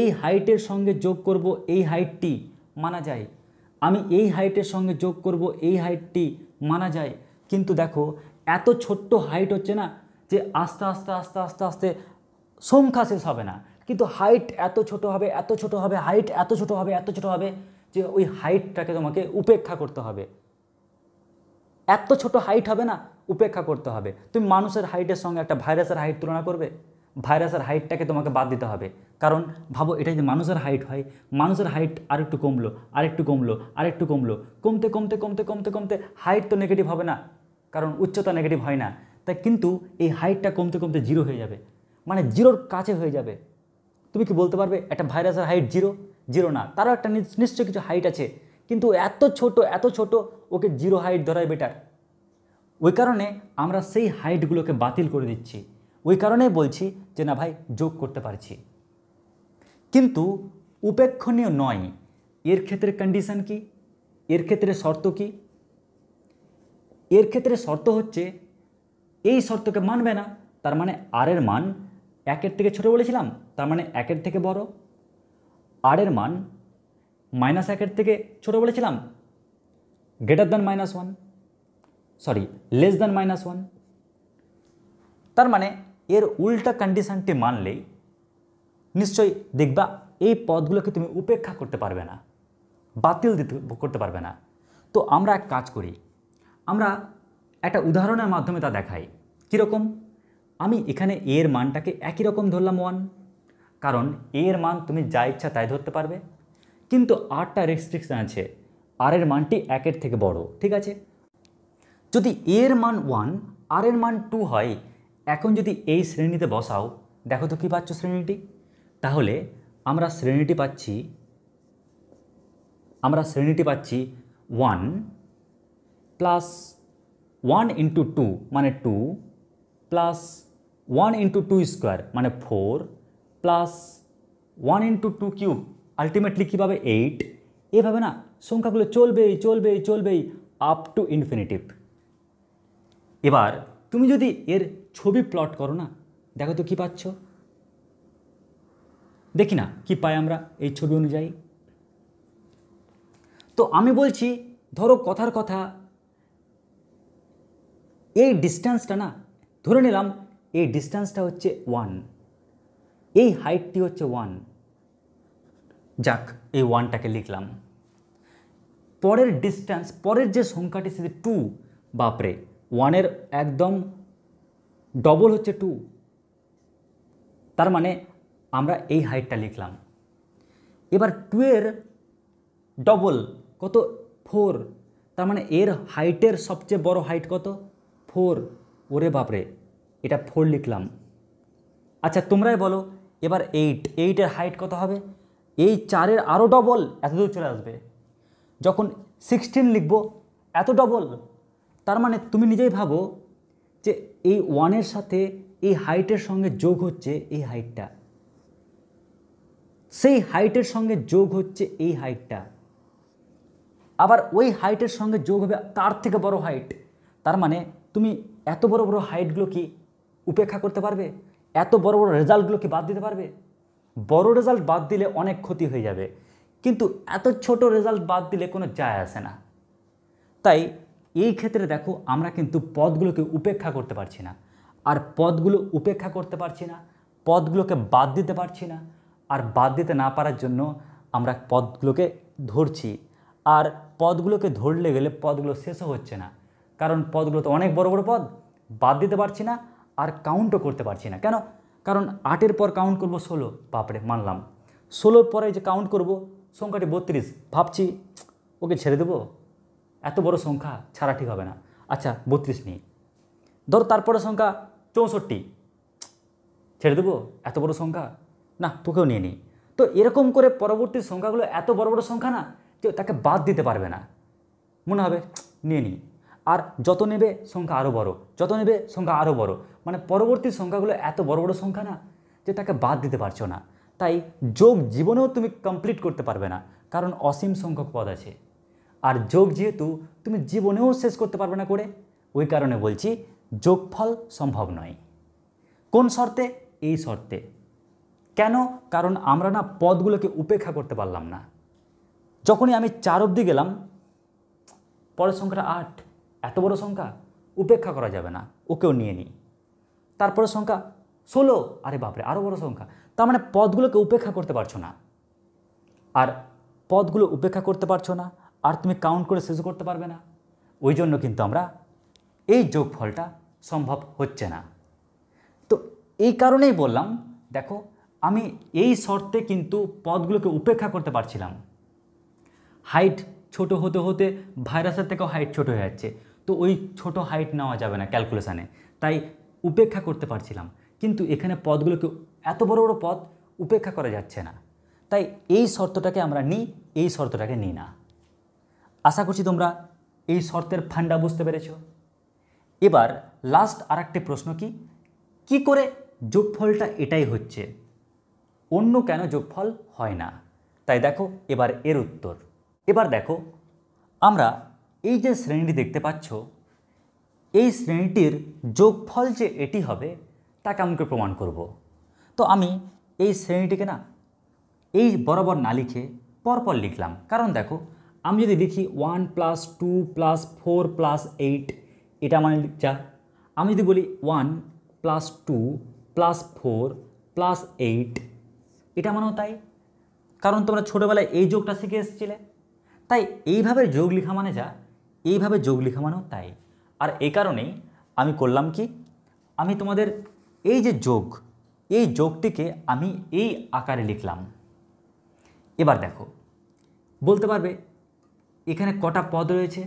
এই হাইটের সঙ্গে যোগ করব এই হাইটটি মানা যায় আমি এই হাইটের সঙ্গে যোগ করব এই হাইটটি মানা যায় কিন্তু দেখো এত ছোট্ট হাইট হচ্ছে না যে আস্তে আস্তে আস্তে আস্তে আস্তে সংখ্যা শেষ হবে না কিন্তু হাইট এত ছোট হবে এত ছোট হবে হাইট এত ছোট হবে এত ছোট হবে যে ওই হাইটটাকে তোমাকে উপেক্ষা করতে হবে এত ছোট হাইট হবে না উপেক্ষা করতে হবে তুমি মানুষের হাইটের সঙ্গে একটা ভাইরাসের হাইট তুলনা করবে ভাইরাসের হাইটটাকে তোমাকে বাদ দিতে হবে কারণ ভাবো এটা যদি মানুষের হাইট হয় মানুষের হাইট আরেকটু কমলো আরেকটু কমলো আরেকটু কমলো কমতে কমতে কমতে কমতে কমতে হাইট তো নেগেটিভ হবে না কারণ উচ্চতা নেগেটিভ হয় না তাই কিন্তু এই হাইটটা কমতে কমতে জিরো হয়ে যাবে মানে জিরোর কাছে হয়ে যাবে তুমি কি বলতে পারবে একটা ভাইরাসের হাইট জিরো জিরো না তারও একটা নিশ্চয় কিছু হাইট আছে কিন্তু এত ছোট এত ছোট ওকে জিরো হাইট ধরাই বেটার ওই কারণে আমরা সেই হাইটগুলোকে বাতিল করে দিচ্ছি ওই বলছি যে না ভাই যোগ করতে পারছি কিন্তু উপেক্ষণীয় নয় এর ক্ষেত্রে কন্ডিশন কি এর ক্ষেত্রে শর্ত কি এর ক্ষেত্রে শর্ত হচ্ছে এই শর্তকে মানবে না তার মানে আরের মান একের থেকে ছোট বলেছিলাম তার মানে একের থেকে বড় আরের মান মাইনাস একের থেকে ছোট বলেছিলাম greater than minus one sorry less than minus one তার মানে এর উল্টা কন্ডিশানটি মানলেই নিশ্চয়ই দেখবা এই পদগুলোকে তুমি উপেক্ষা করতে পারবে না বাতিল দিতে করতে পারবে না তো আমরা এক কাজ করি আমরা একটা উদাহরণের মাধ্যমে তা দেখাই কীরকম আমি এখানে এর মানটাকে একই রকম ধরলাম ওয়ান কারণ এর মান তুমি যা ইচ্ছা তাই ধরতে পারবে কিন্তু আরটা রেস্ট্রিকশান আছে আর এর মানটি একের থেকে বড় ঠিক আছে যদি এ এর মান ওয়ান আর এর মান টু হয় এখন যদি এই শ্রেণীতে বসাও দেখো তো কী পাচ্ছ শ্রেণীটি তাহলে আমরা শ্রেণীটি পাচ্ছি আমরা শ্রেণীটি পাচ্ছি one plus one into two মানে two plus one into two square মানে four plus one into two cube ultimately কীভাবে এইট এভাবে না সংখ্যাগুলো চলবেই চলবেই চলবেই আপ টু ইনফিনিটিভ এবার তুমি যদি এর ছবি প্লট করো না দেখো তো কী পাচ্ছ দেখি না কী পাই আমরা এই ছবি অনুযায়ী তো আমি বলছি ধরো কথার কথা এই ডিস্ট্যান্সটা না ধরে নিলাম এই ডিস্ট্যান্সটা হচ্ছে ওয়ান এই হাইটটি হচ্ছে ওয়ান যাক এই ওয়ানটাকে লিখলাম পরের ডিস্ট্যান্স পরের যে সংখ্যাটি সেটি টু বাপরে ওয়ানের একদম ডবল হচ্ছে টু তার মানে আমরা এই হাইটটা লিখলাম এবার টুয়ের ডবল কত ফোর তার মানে এর হাইটের সবচেয়ে বড় হাইট কত ফোর ওরে বাপরে এটা ফোর লিখলাম আচ্ছা তোমরাই বলো এবার এইট এইটের হাইট কত হবে এই চারের আরও ডবল এতদূর চলে আসবে যখন সিক্সটিন লিখব এত ডবল তার মানে তুমি নিজেই ভাবো যে এই ওয়ানের সাথে এই হাইটের সঙ্গে যোগ হচ্ছে এই হাইটটা সেই হাইটের সঙ্গে যোগ হচ্ছে এই হাইটটা আবার ওই হাইটের সঙ্গে যোগ হবে তার থেকে বড় হাইট তার মানে তুমি এত বড় বড় হাইটগুলো কি উপেক্ষা করতে পারবে এত বড় বড় রেজাল্টগুলো কি বাদ দিতে পারবে বড় রেজাল্ট বাদ দিলে অনেক ক্ষতি হয়ে যাবে কিন্তু এত ছোট রেজাল্ট বাদ দিলে কোনো যায় আসে না তাই এই ক্ষেত্রে দেখো আমরা কিন্তু পদগুলোকে উপেক্ষা করতে পারছি না আর পদগুলো উপেক্ষা করতে পারছি না পদগুলোকে বাদ দিতে পারছি না আর বাদ দিতে না পারার জন্য আমরা পদগুলোকে ধরছি আর পদগুলোকে ধরলে গেলে পদগুলো শেষও হচ্ছে না কারণ পদগুলো তো অনেক বড় বড় পদ বাদ দিতে পারছি না আর কাউন্টও করতে পারছি না কেন কারণ আটের পর কাউন্ট করব ষোলো বাপরে মানলাম ষোলোর পরে যে কাউন্ট করব সংখ্যাটি বত্রিশ ভাবছি ওকে ছেড়ে দেবো এত বড় সংখ্যা ছাড়া ঠিক হবে না আচ্ছা বত্রিশ নিই ধরো তারপরে সংখ্যা চৌষট্টি ছেড়ে দেবো এত বড় সংখ্যা না তোকেও নিয়ে নিই তো এরকম করে পরবর্তী সংখ্যাগুলো এত বড় বড় সংখ্যা না যে তাকে বাদ দিতে পারবে না মনে হবে নিয়ে নিই আর যত নেবে সংখ্যা আরও বড় যত নেবে সংখ্যা আরও বড় মানে পরবর্তী সংখ্যাগুলো এত বড় বড় সংখ্যা না যে তাকে বাদ দিতে পারছো না তাই যোগ জীবনেও তুমি কমপ্লিট করতে পারবে না কারণ অসীম সংখ্যক পদ আছে আর যোগ যেহেতু তুমি জীবনেও শেষ করতে পারবে না করে ওই কারণে বলছি যোগফল সম্ভব নয় কোন শর্তে এই শর্তে কেন কারণ আমরা না পদগুলোকে উপেক্ষা করতে পারলাম না যখনই আমি চার অবধি গেলাম পরের সংখ্যাটা আট এত বড় সংখ্যা উপেক্ষা করা যাবে না ওকেও নিয়ে নিই তারপরে সংখ্যা ষোলো আরে বাপরে আরও বড় সংখ্যা তার মানে পদগুলোকে উপেক্ষা করতে পারছো না আর পদগুলো উপেক্ষা করতে পারছো না আর তুমি কাউন্ট করে শেষ করতে পারবে না ওই জন্য কিন্তু আমরা এই যোগফলটা সম্ভব হচ্ছে না তো এই কারণেই বললাম দেখো আমি এই শর্তে কিন্তু পদগুলোকে উপেক্ষা করতে পারছিলাম হাইট ছোট হতে হতে ভাইরাসের থেকেও হাইট ছোট হয়ে যাচ্ছে তো ওই ছোট হাইট নেওয়া যাবে না ক্যালকুলেশানে তাই উপেক্ষা করতে পারছিলাম কিন্তু এখানে পদগুলোকে এত বড় বড় পদ উপেক্ষা করা যাচ্ছে না তাই এই শর্তটাকে আমরা নিই এই শর্তটাকে নিই না আশা করছি তোমরা এই শর্তের ফান্ডা বুঝতে পেরেছ এবার লাস্ট আর একটি প্রশ্ন কি কি করে যোগফলটা এটাই হচ্ছে অন্য কেন যোগফল হয় না তাই দেখো এবার এর উত্তর এবার দেখো আমরা এই যে শ্রেণীটি দেখতে পাচ্ছ এই শ্রেণীটির যোগফল যে এটি হবে তাকে আমি প্রমাণ করব তো আমি এই শ্রেণীটিকে না এই বরাবর না লিখে পরপর লিখলাম কারণ দেখো আমি যদি লিখি one plus two plus four plus eight এটা আমার মানে যা আমি যদি বলি one plus two plus four plus eight এটা মানেও তাই কারণ তোমরা ছোটোবেলায় এই যোগটা শিখে এসেছিলে তাই এইভাবে যোগ লেখা মানে যা এইভাবে যোগ লেখা মানেও তাই আর এই কারণেই আমি করলাম কি আমি তোমাদের এই যে যোগ এই যোগটিকে আমি এই আকারে লিখলাম এবার দেখো বলতে পারবে এখানে কটা পদ রয়েছে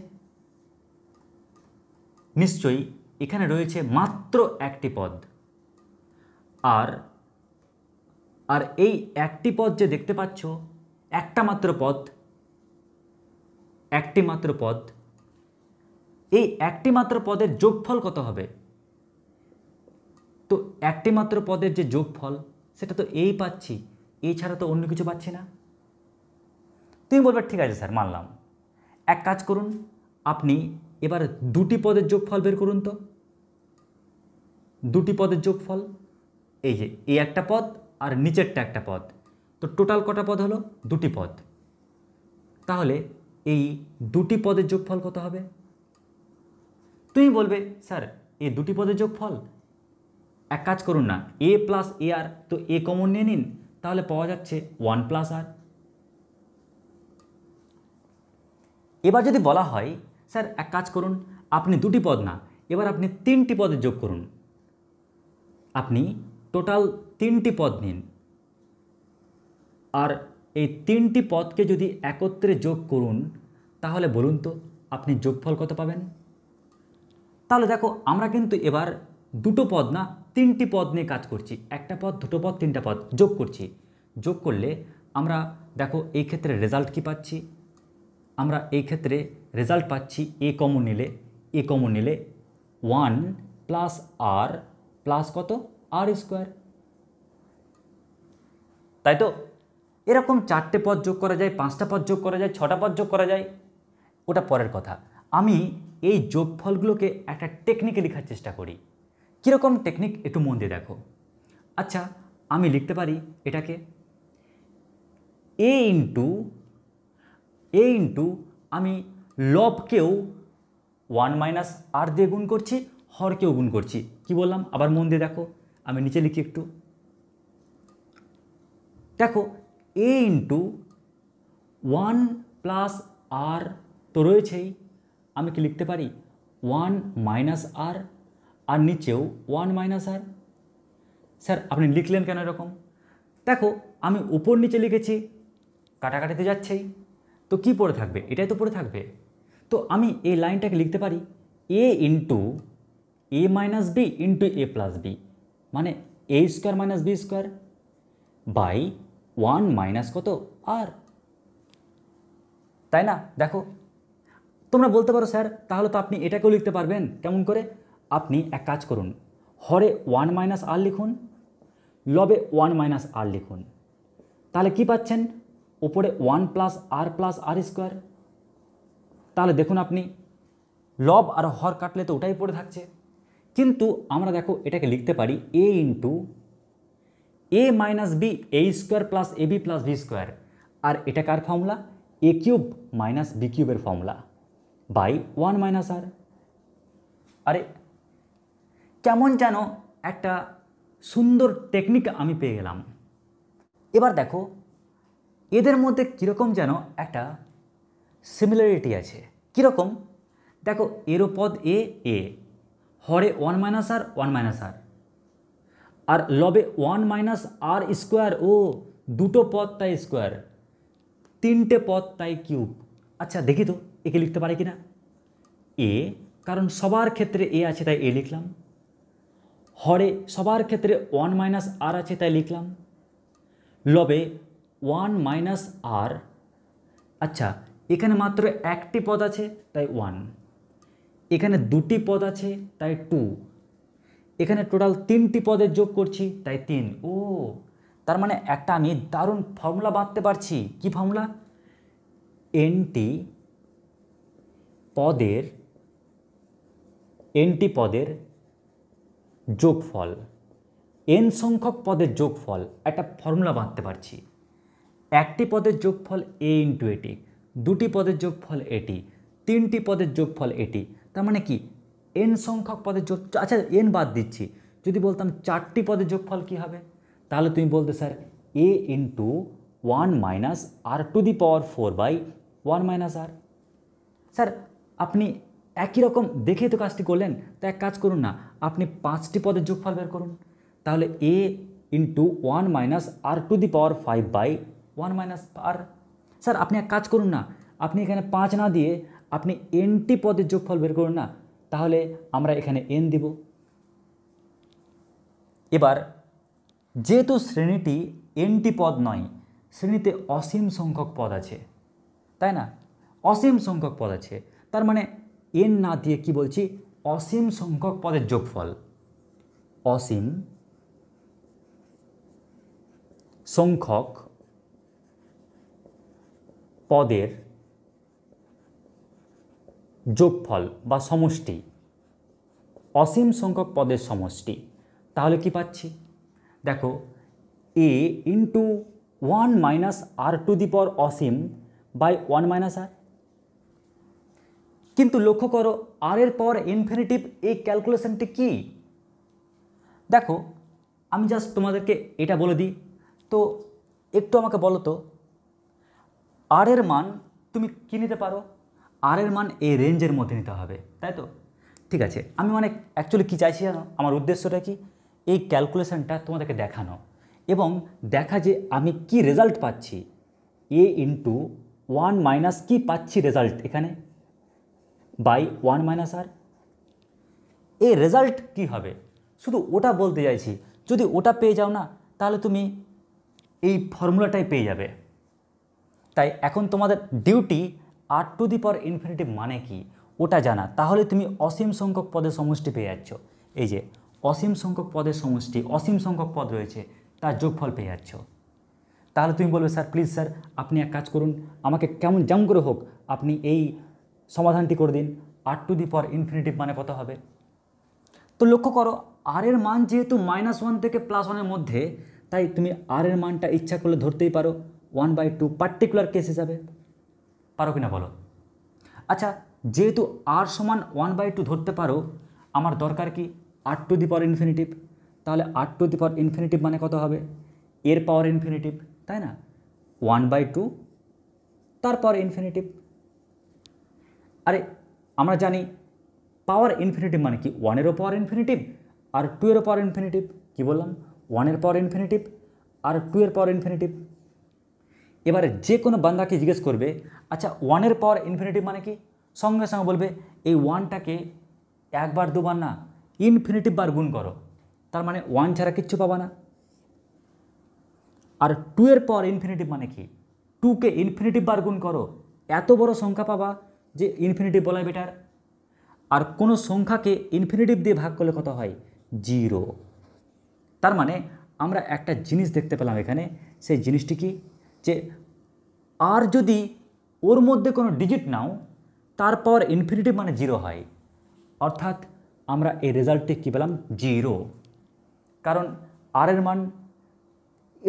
নিশ্চয়ই এখানে রয়েছে মাত্র একটি পদ আর আর এই একটি পদ যে দেখতে পাচ্ছ একটা মাত্র পদ একটি মাত্র পদ এই একটি মাত্র পদের যোগফল কত হবে তো একটি মাত্র পদের যে যোগফল সেটা তো এই পাচ্ছি এই ছাড়া তো অন্য কিছু পাচ্ছি না তুমি বলবে ঠিক আছে স্যার মানলাম এক কাজ করুন আপনি এবার দুটি পদের যোগফল বের করুন তো দুটি পদের যোগফল এই যে এই একটা পদ আর নিচেরটা একটা পদ তো টোটাল কটা পদ হলো দুটি পদ তাহলে এই দুটি পদের যোগফল কত হবে তুমি বলবে স্যার এ দুটি পদের যোগফল এক কাজ করুন না এ প্লাস এ আর তো এ কমন নিয়ে নিন তাহলে পাওয়া যাচ্ছে ওয়ান প্লাস আর এবার যদি বলা হয় স্যার এক কাজ করুন আপনি দুটি পদ না এবার আপনি তিনটি পদে যোগ করুন আপনি টোটাল তিনটি পদ নিন আর এই তিনটি পদকে যদি একত্রে যোগ করুন তাহলে বলুন তো আপনি যোগফল কত পাবেন তাহলে দেখো আমরা কিন্তু এবার দুটো পদ না তিনটি পদ নিয়ে কাজ করছি একটা পদ দুটো পদ তিনটা পদ যোগ করছি যোগ করলে আমরা দেখো এই ক্ষেত্রে রেজাল্ট কি পাচ্ছি আমরা এই ক্ষেত্রে রেজাল্ট পাচ্ছি এ কমন নিলে এ কমন নিলে ওয়ান প্লাস আর প্লাস কত আর স্কোয়ার তাই তো এরকম চারটে পদ যোগ করা যায় পাঁচটা পদ যোগ করা যায় ছটা পদ যোগ করা যায় ওটা পরের কথা আমি এই যোগফলগুলোকে একটা টেকনিকে লেখার চেষ্টা করি কীরকম টেকনিক একটু মন দিয়ে দেখো আচ্ছা আমি লিখতে পারি এটাকে এ ইন্টু এ ইন্টু আমি লবকেও ওয়ান মাইনাস আর দিয়ে গুণ করছি হরকেও গুণ করছি কি বললাম আবার মন দিয়ে দেখো আমি নিচে লিখি একটু দেখো a into one plus r তো রয়েছেই আমি কি লিখতে পারি ওয়ান মাইনাস আর আর নিচেও ওয়ান মাইনাস আর স্যার আপনি লিখলেন কেন এরকম দেখো আমি উপর নিচে লিখেছি কাটাকাটিতে যাচ্ছেই তো কি পড়ে থাকবে এটাই তো পড়ে থাকবে তো আমি এই লাইনটাকে লিখতে পারি a into a minus b into a plus b মানে a square minus b square by one minus কত আর তাই না দেখো তোমরা বলতে পারো স্যার তাহলে তো আপনি এটাকেও লিখতে পারবেন কেমন করে আপনি এক কাজ করুন হরে ওয়ান মাইনাস আর লিখুন লবে ওয়ান মাইনাস আর লিখুন তাহলে কি পাচ্ছেন ওপরে one plus r plus r square তাহলে দেখুন আপনি লব আর হর কাটলে তো ওটাই পড়ে থাকছে কিন্তু আমরা দেখো এটাকে লিখতে পারি a into a minus b a square plus a b plus b square আর এটা কার formula a cube minus b কিউবের formula by one minus r আরে কেমন যেন একটা সুন্দর টেকনিক আমি পেয়ে গেলাম এবার দেখো এদের মধ্যে কীরকম যেন একটা সিমিলারিটি আছে কীরকম দেখো এরও পদ এ এ হরে one minus r one minus r আর লবে ওয়ান মাইনাস আর স্কোয়ার ও দুটো পদ তাই স্কোয়ার তিনটে পদ তাই কিউব আচ্ছা দেখি তো একে লিখতে পারে কি না এ কারণ সবার ক্ষেত্রে এ আছে তাই এ লিখলাম হরে সবার ক্ষেত্রে ওয়ান মাইনাস আর আছে তাই লিখলাম লবে ওয়ান মাইনাস আর আচ্ছা এখানে মাত্র একটি পদ আছে তাই ওয়ান এখানে দুটি পদ আছে তাই টু এখানে টোটাল তিনটি পদের যোগ করছি তাই তিন ও তার মানে একটা আমি দারুণ ফর্মুলা বাঁধতে পারছি কি ফর্মুলা এনটি পদের এনটি পদের যোগফল এন সংখ্যক পদের যোগফল একটা ফর্মুলা বাঁধতে পারছি একটি পদের যোগফল এ ইন্টু এটি দুটি পদের যোগফল এটি তিনটি পদের যোগফল এটি তার মানে কি এন সংখ্যক পদের যোগ আচ্ছা এন বাদ দিচ্ছি যদি বলতাম চারটি পদের যোগফল কি হবে তাহলে তুমি বলতে sir a into one minus r to the power four by one minus r sir আপনি একই রকম দেখেই তো কাজটি করলেন তা এক কাজ করুন না আপনি পাঁচটি পদের যোগফল বের করুন তাহলে a into one minus r to the power five by one minus r sir আপনি এক কাজ করুন না আপনি এখানে পাঁচ না দিয়ে আপনি এনটি পদের যোগফল বের করুন না তাহলে আমরা এখানে এন দিব এবার যেহেতু শ্রেণীটি এনটি পদ নয় শ্রেণীতে অসীম সংখ্যক পদ আছে তাই না অসীম সংখ্যক পদ আছে তার মানে এন না দিয়ে কি বলছি অসীম সংখ্যক পদের যোগফল অসীম সংখ্যক পদের যোগফল বা সমষ্টি অসীম সংখ্যক পদের সমষ্টি তাহলে কি পাচ্ছি দেখো a into one minus r to the power অসীম বাই ওয়ান মাইনাস আর কিন্তু লক্ষ্য করো আর এর পর ইনফিনিটিভ এই ক্যালকুলেশনটি কি দেখো আমি জাস্ট তোমাদেরকে এটা বলে দিই তো একটু আমাকে বলো তো আর এর মান তুমি কী নিতে পারো আর এর মান এই রেঞ্জের মধ্যে নিতে হবে তাই তো ঠিক আছে আমি মানে অ্যাকচুয়ালি কী চাইছি জানো আমার উদ্দেশ্যটা কি এই ক্যালকুলেশনটা তোমাদেরকে দেখানো এবং দেখা যে আমি কি রেজাল্ট পাচ্ছি এ ইন্টু ওয়ান মাইনাস কী পাচ্ছি রেজাল্ট এখানে বাই ওয়ান মাইনাস আর এই রেজাল্ট কী হবে শুধু ওটা বলতে চাইছি যদি ওটা পেয়ে যাও না তাহলে তুমি এই ফর্মুলাটাই পেয়ে যাবে তাই এখন তোমাদের ডিউটি আর টু দি পর ইনফিনিটি মানে কি ওটা জানা তাহলে তুমি অসীম সংখ্যক পদের সমষ্টি পেয়ে যাচ্ছ এই যে অসীম সংখ্যক পদের সমষ্টি অসীম সংখ্যক পদ রয়েছে তার যোগফল পেয়ে যাচ্ছ তাহলে তুমি বলবে স্যার প্লিজ স্যার আপনি এক কাজ করুন আমাকে কেমন যেমন করে হোক আপনি এই সমাধানটি করে দিন আর টু দি পর ইনফিনিটিভ মানে কত হবে তো লক্ষ্য করো আর এর মান যেহেতু মাইনাস ওয়ান থেকে প্লাস ওয়ানের মধ্যে তাই তুমি আর এর মানটা ইচ্ছা করলে ধরতেই পারো one by two particular case হিসাবে পারো কি না বলো আচ্ছা যেহেতু আর সমান ওয়ান বাই টু ধরতে পারো আমার দরকার কি আর টু দি পাওয়ার ইনফিনিটিভ তাহলে আর টু দি পাওয়ার ইনফিনিটিভ মানে কত হবে এর পাওয়ার ইনফিনিটিভ তাই না ওয়ান বাই টু তারপর ইনফিনিটিভ আরে আমরা জানি পাওয়ার ইনফিনিটিভ মানে কি ওয়ানেরও পাওয়ার ইনফিনিটিভ আর টু এর পাওয়ার ইনফিনিটিভ কী বললাম ওয়ানের পাওয়ার ইনফিনিটিভ আর টু এর পাওয়ার ইনফিনিটিভ এবারে যে কোনো বান্দাকে জিজ্ঞেস করবে আচ্ছা ওয়ানের পাওয়ার ইনফিনিটিভ মানে কি সঙ্গে সঙ্গে বলবে এই ওয়ানটাকে একবার দুবার না ইনফিনিটিভ বার গুণ করো তার মানে ওয়ান ছাড়া কিচ্ছু পাবা না আর টু এর পাওয়ার ইনফিনিটিভ মানে কি টুকে ইনফিনিটিভ বার গুণ করো এত বড় সংখ্যা পাবা যে ইনফিনিটিভ বলাই বেটার আর কোনো সংখ্যাকে ইনফিনিটিভ দিয়ে ভাগ করলে কত হয় জিরো তার মানে আমরা একটা জিনিস দেখতে পেলাম এখানে সেই জিনিসটি কি যে আর যদি ওর মধ্যে কোনো ডিজিট নাও তারপর ইনফিনিটিভ মানে জিরো হয় অর্থাৎ আমরা এই রেজাল্টটি কী পেলাম জিরো কারণ আর এর মান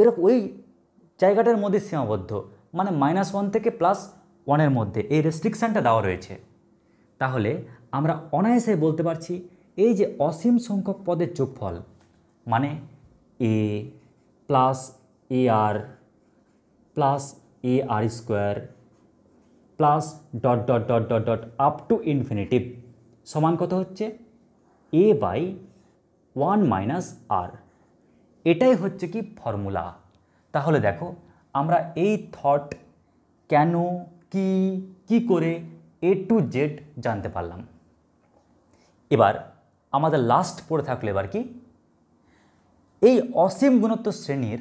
এরকম ওই জায়গাটার মধ্যে সীমাবদ্ধ মানে মাইনাস ওয়ান থেকে প্লাস ওয়ানের মধ্যে এই রেস্ট্রিকশানটা দেওয়া রয়েছে তাহলে আমরা অনায়াসে বলতে পারছি এই যে অসীম সংখ্যক পদের যোগফল মানে a plus a r plus a r square plus dot dot dot dot dot up to infinitive সমান কত হচ্ছে a by one minus r এটাই হচ্ছে কি ফর্মুলা তাহলে দেখো আমরা এই থট কেন কি কি করে এ টু জেড জানতে পারলাম এবার আমাদের লাস্ট পড়ে থাকলো এবার কি এই অসীম গুণত্ব শ্রেণীর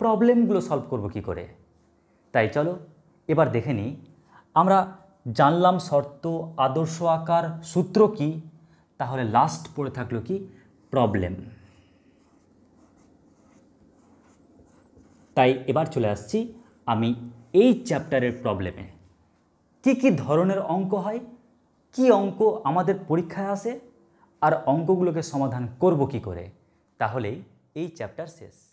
প্রবলেমগুলো সলভ করব কি করে তাই চলো এবার দেখে নিই আমরা জানলাম শর্ত আদর্শ আকার সূত্র কি তাহলে লাস্ট পড়ে থাকলো কি প্রবলেম তাই এবার চলে আসছি আমি এই চ্যাপ্টারের প্রবলেমে কি কি ধরনের অঙ্ক হয় কি অঙ্ক আমাদের পরীক্ষায় আসে আর অঙ্কগুলোকে সমাধান করব কি করে তাহলেই এই চ্যাপ্টার শেষ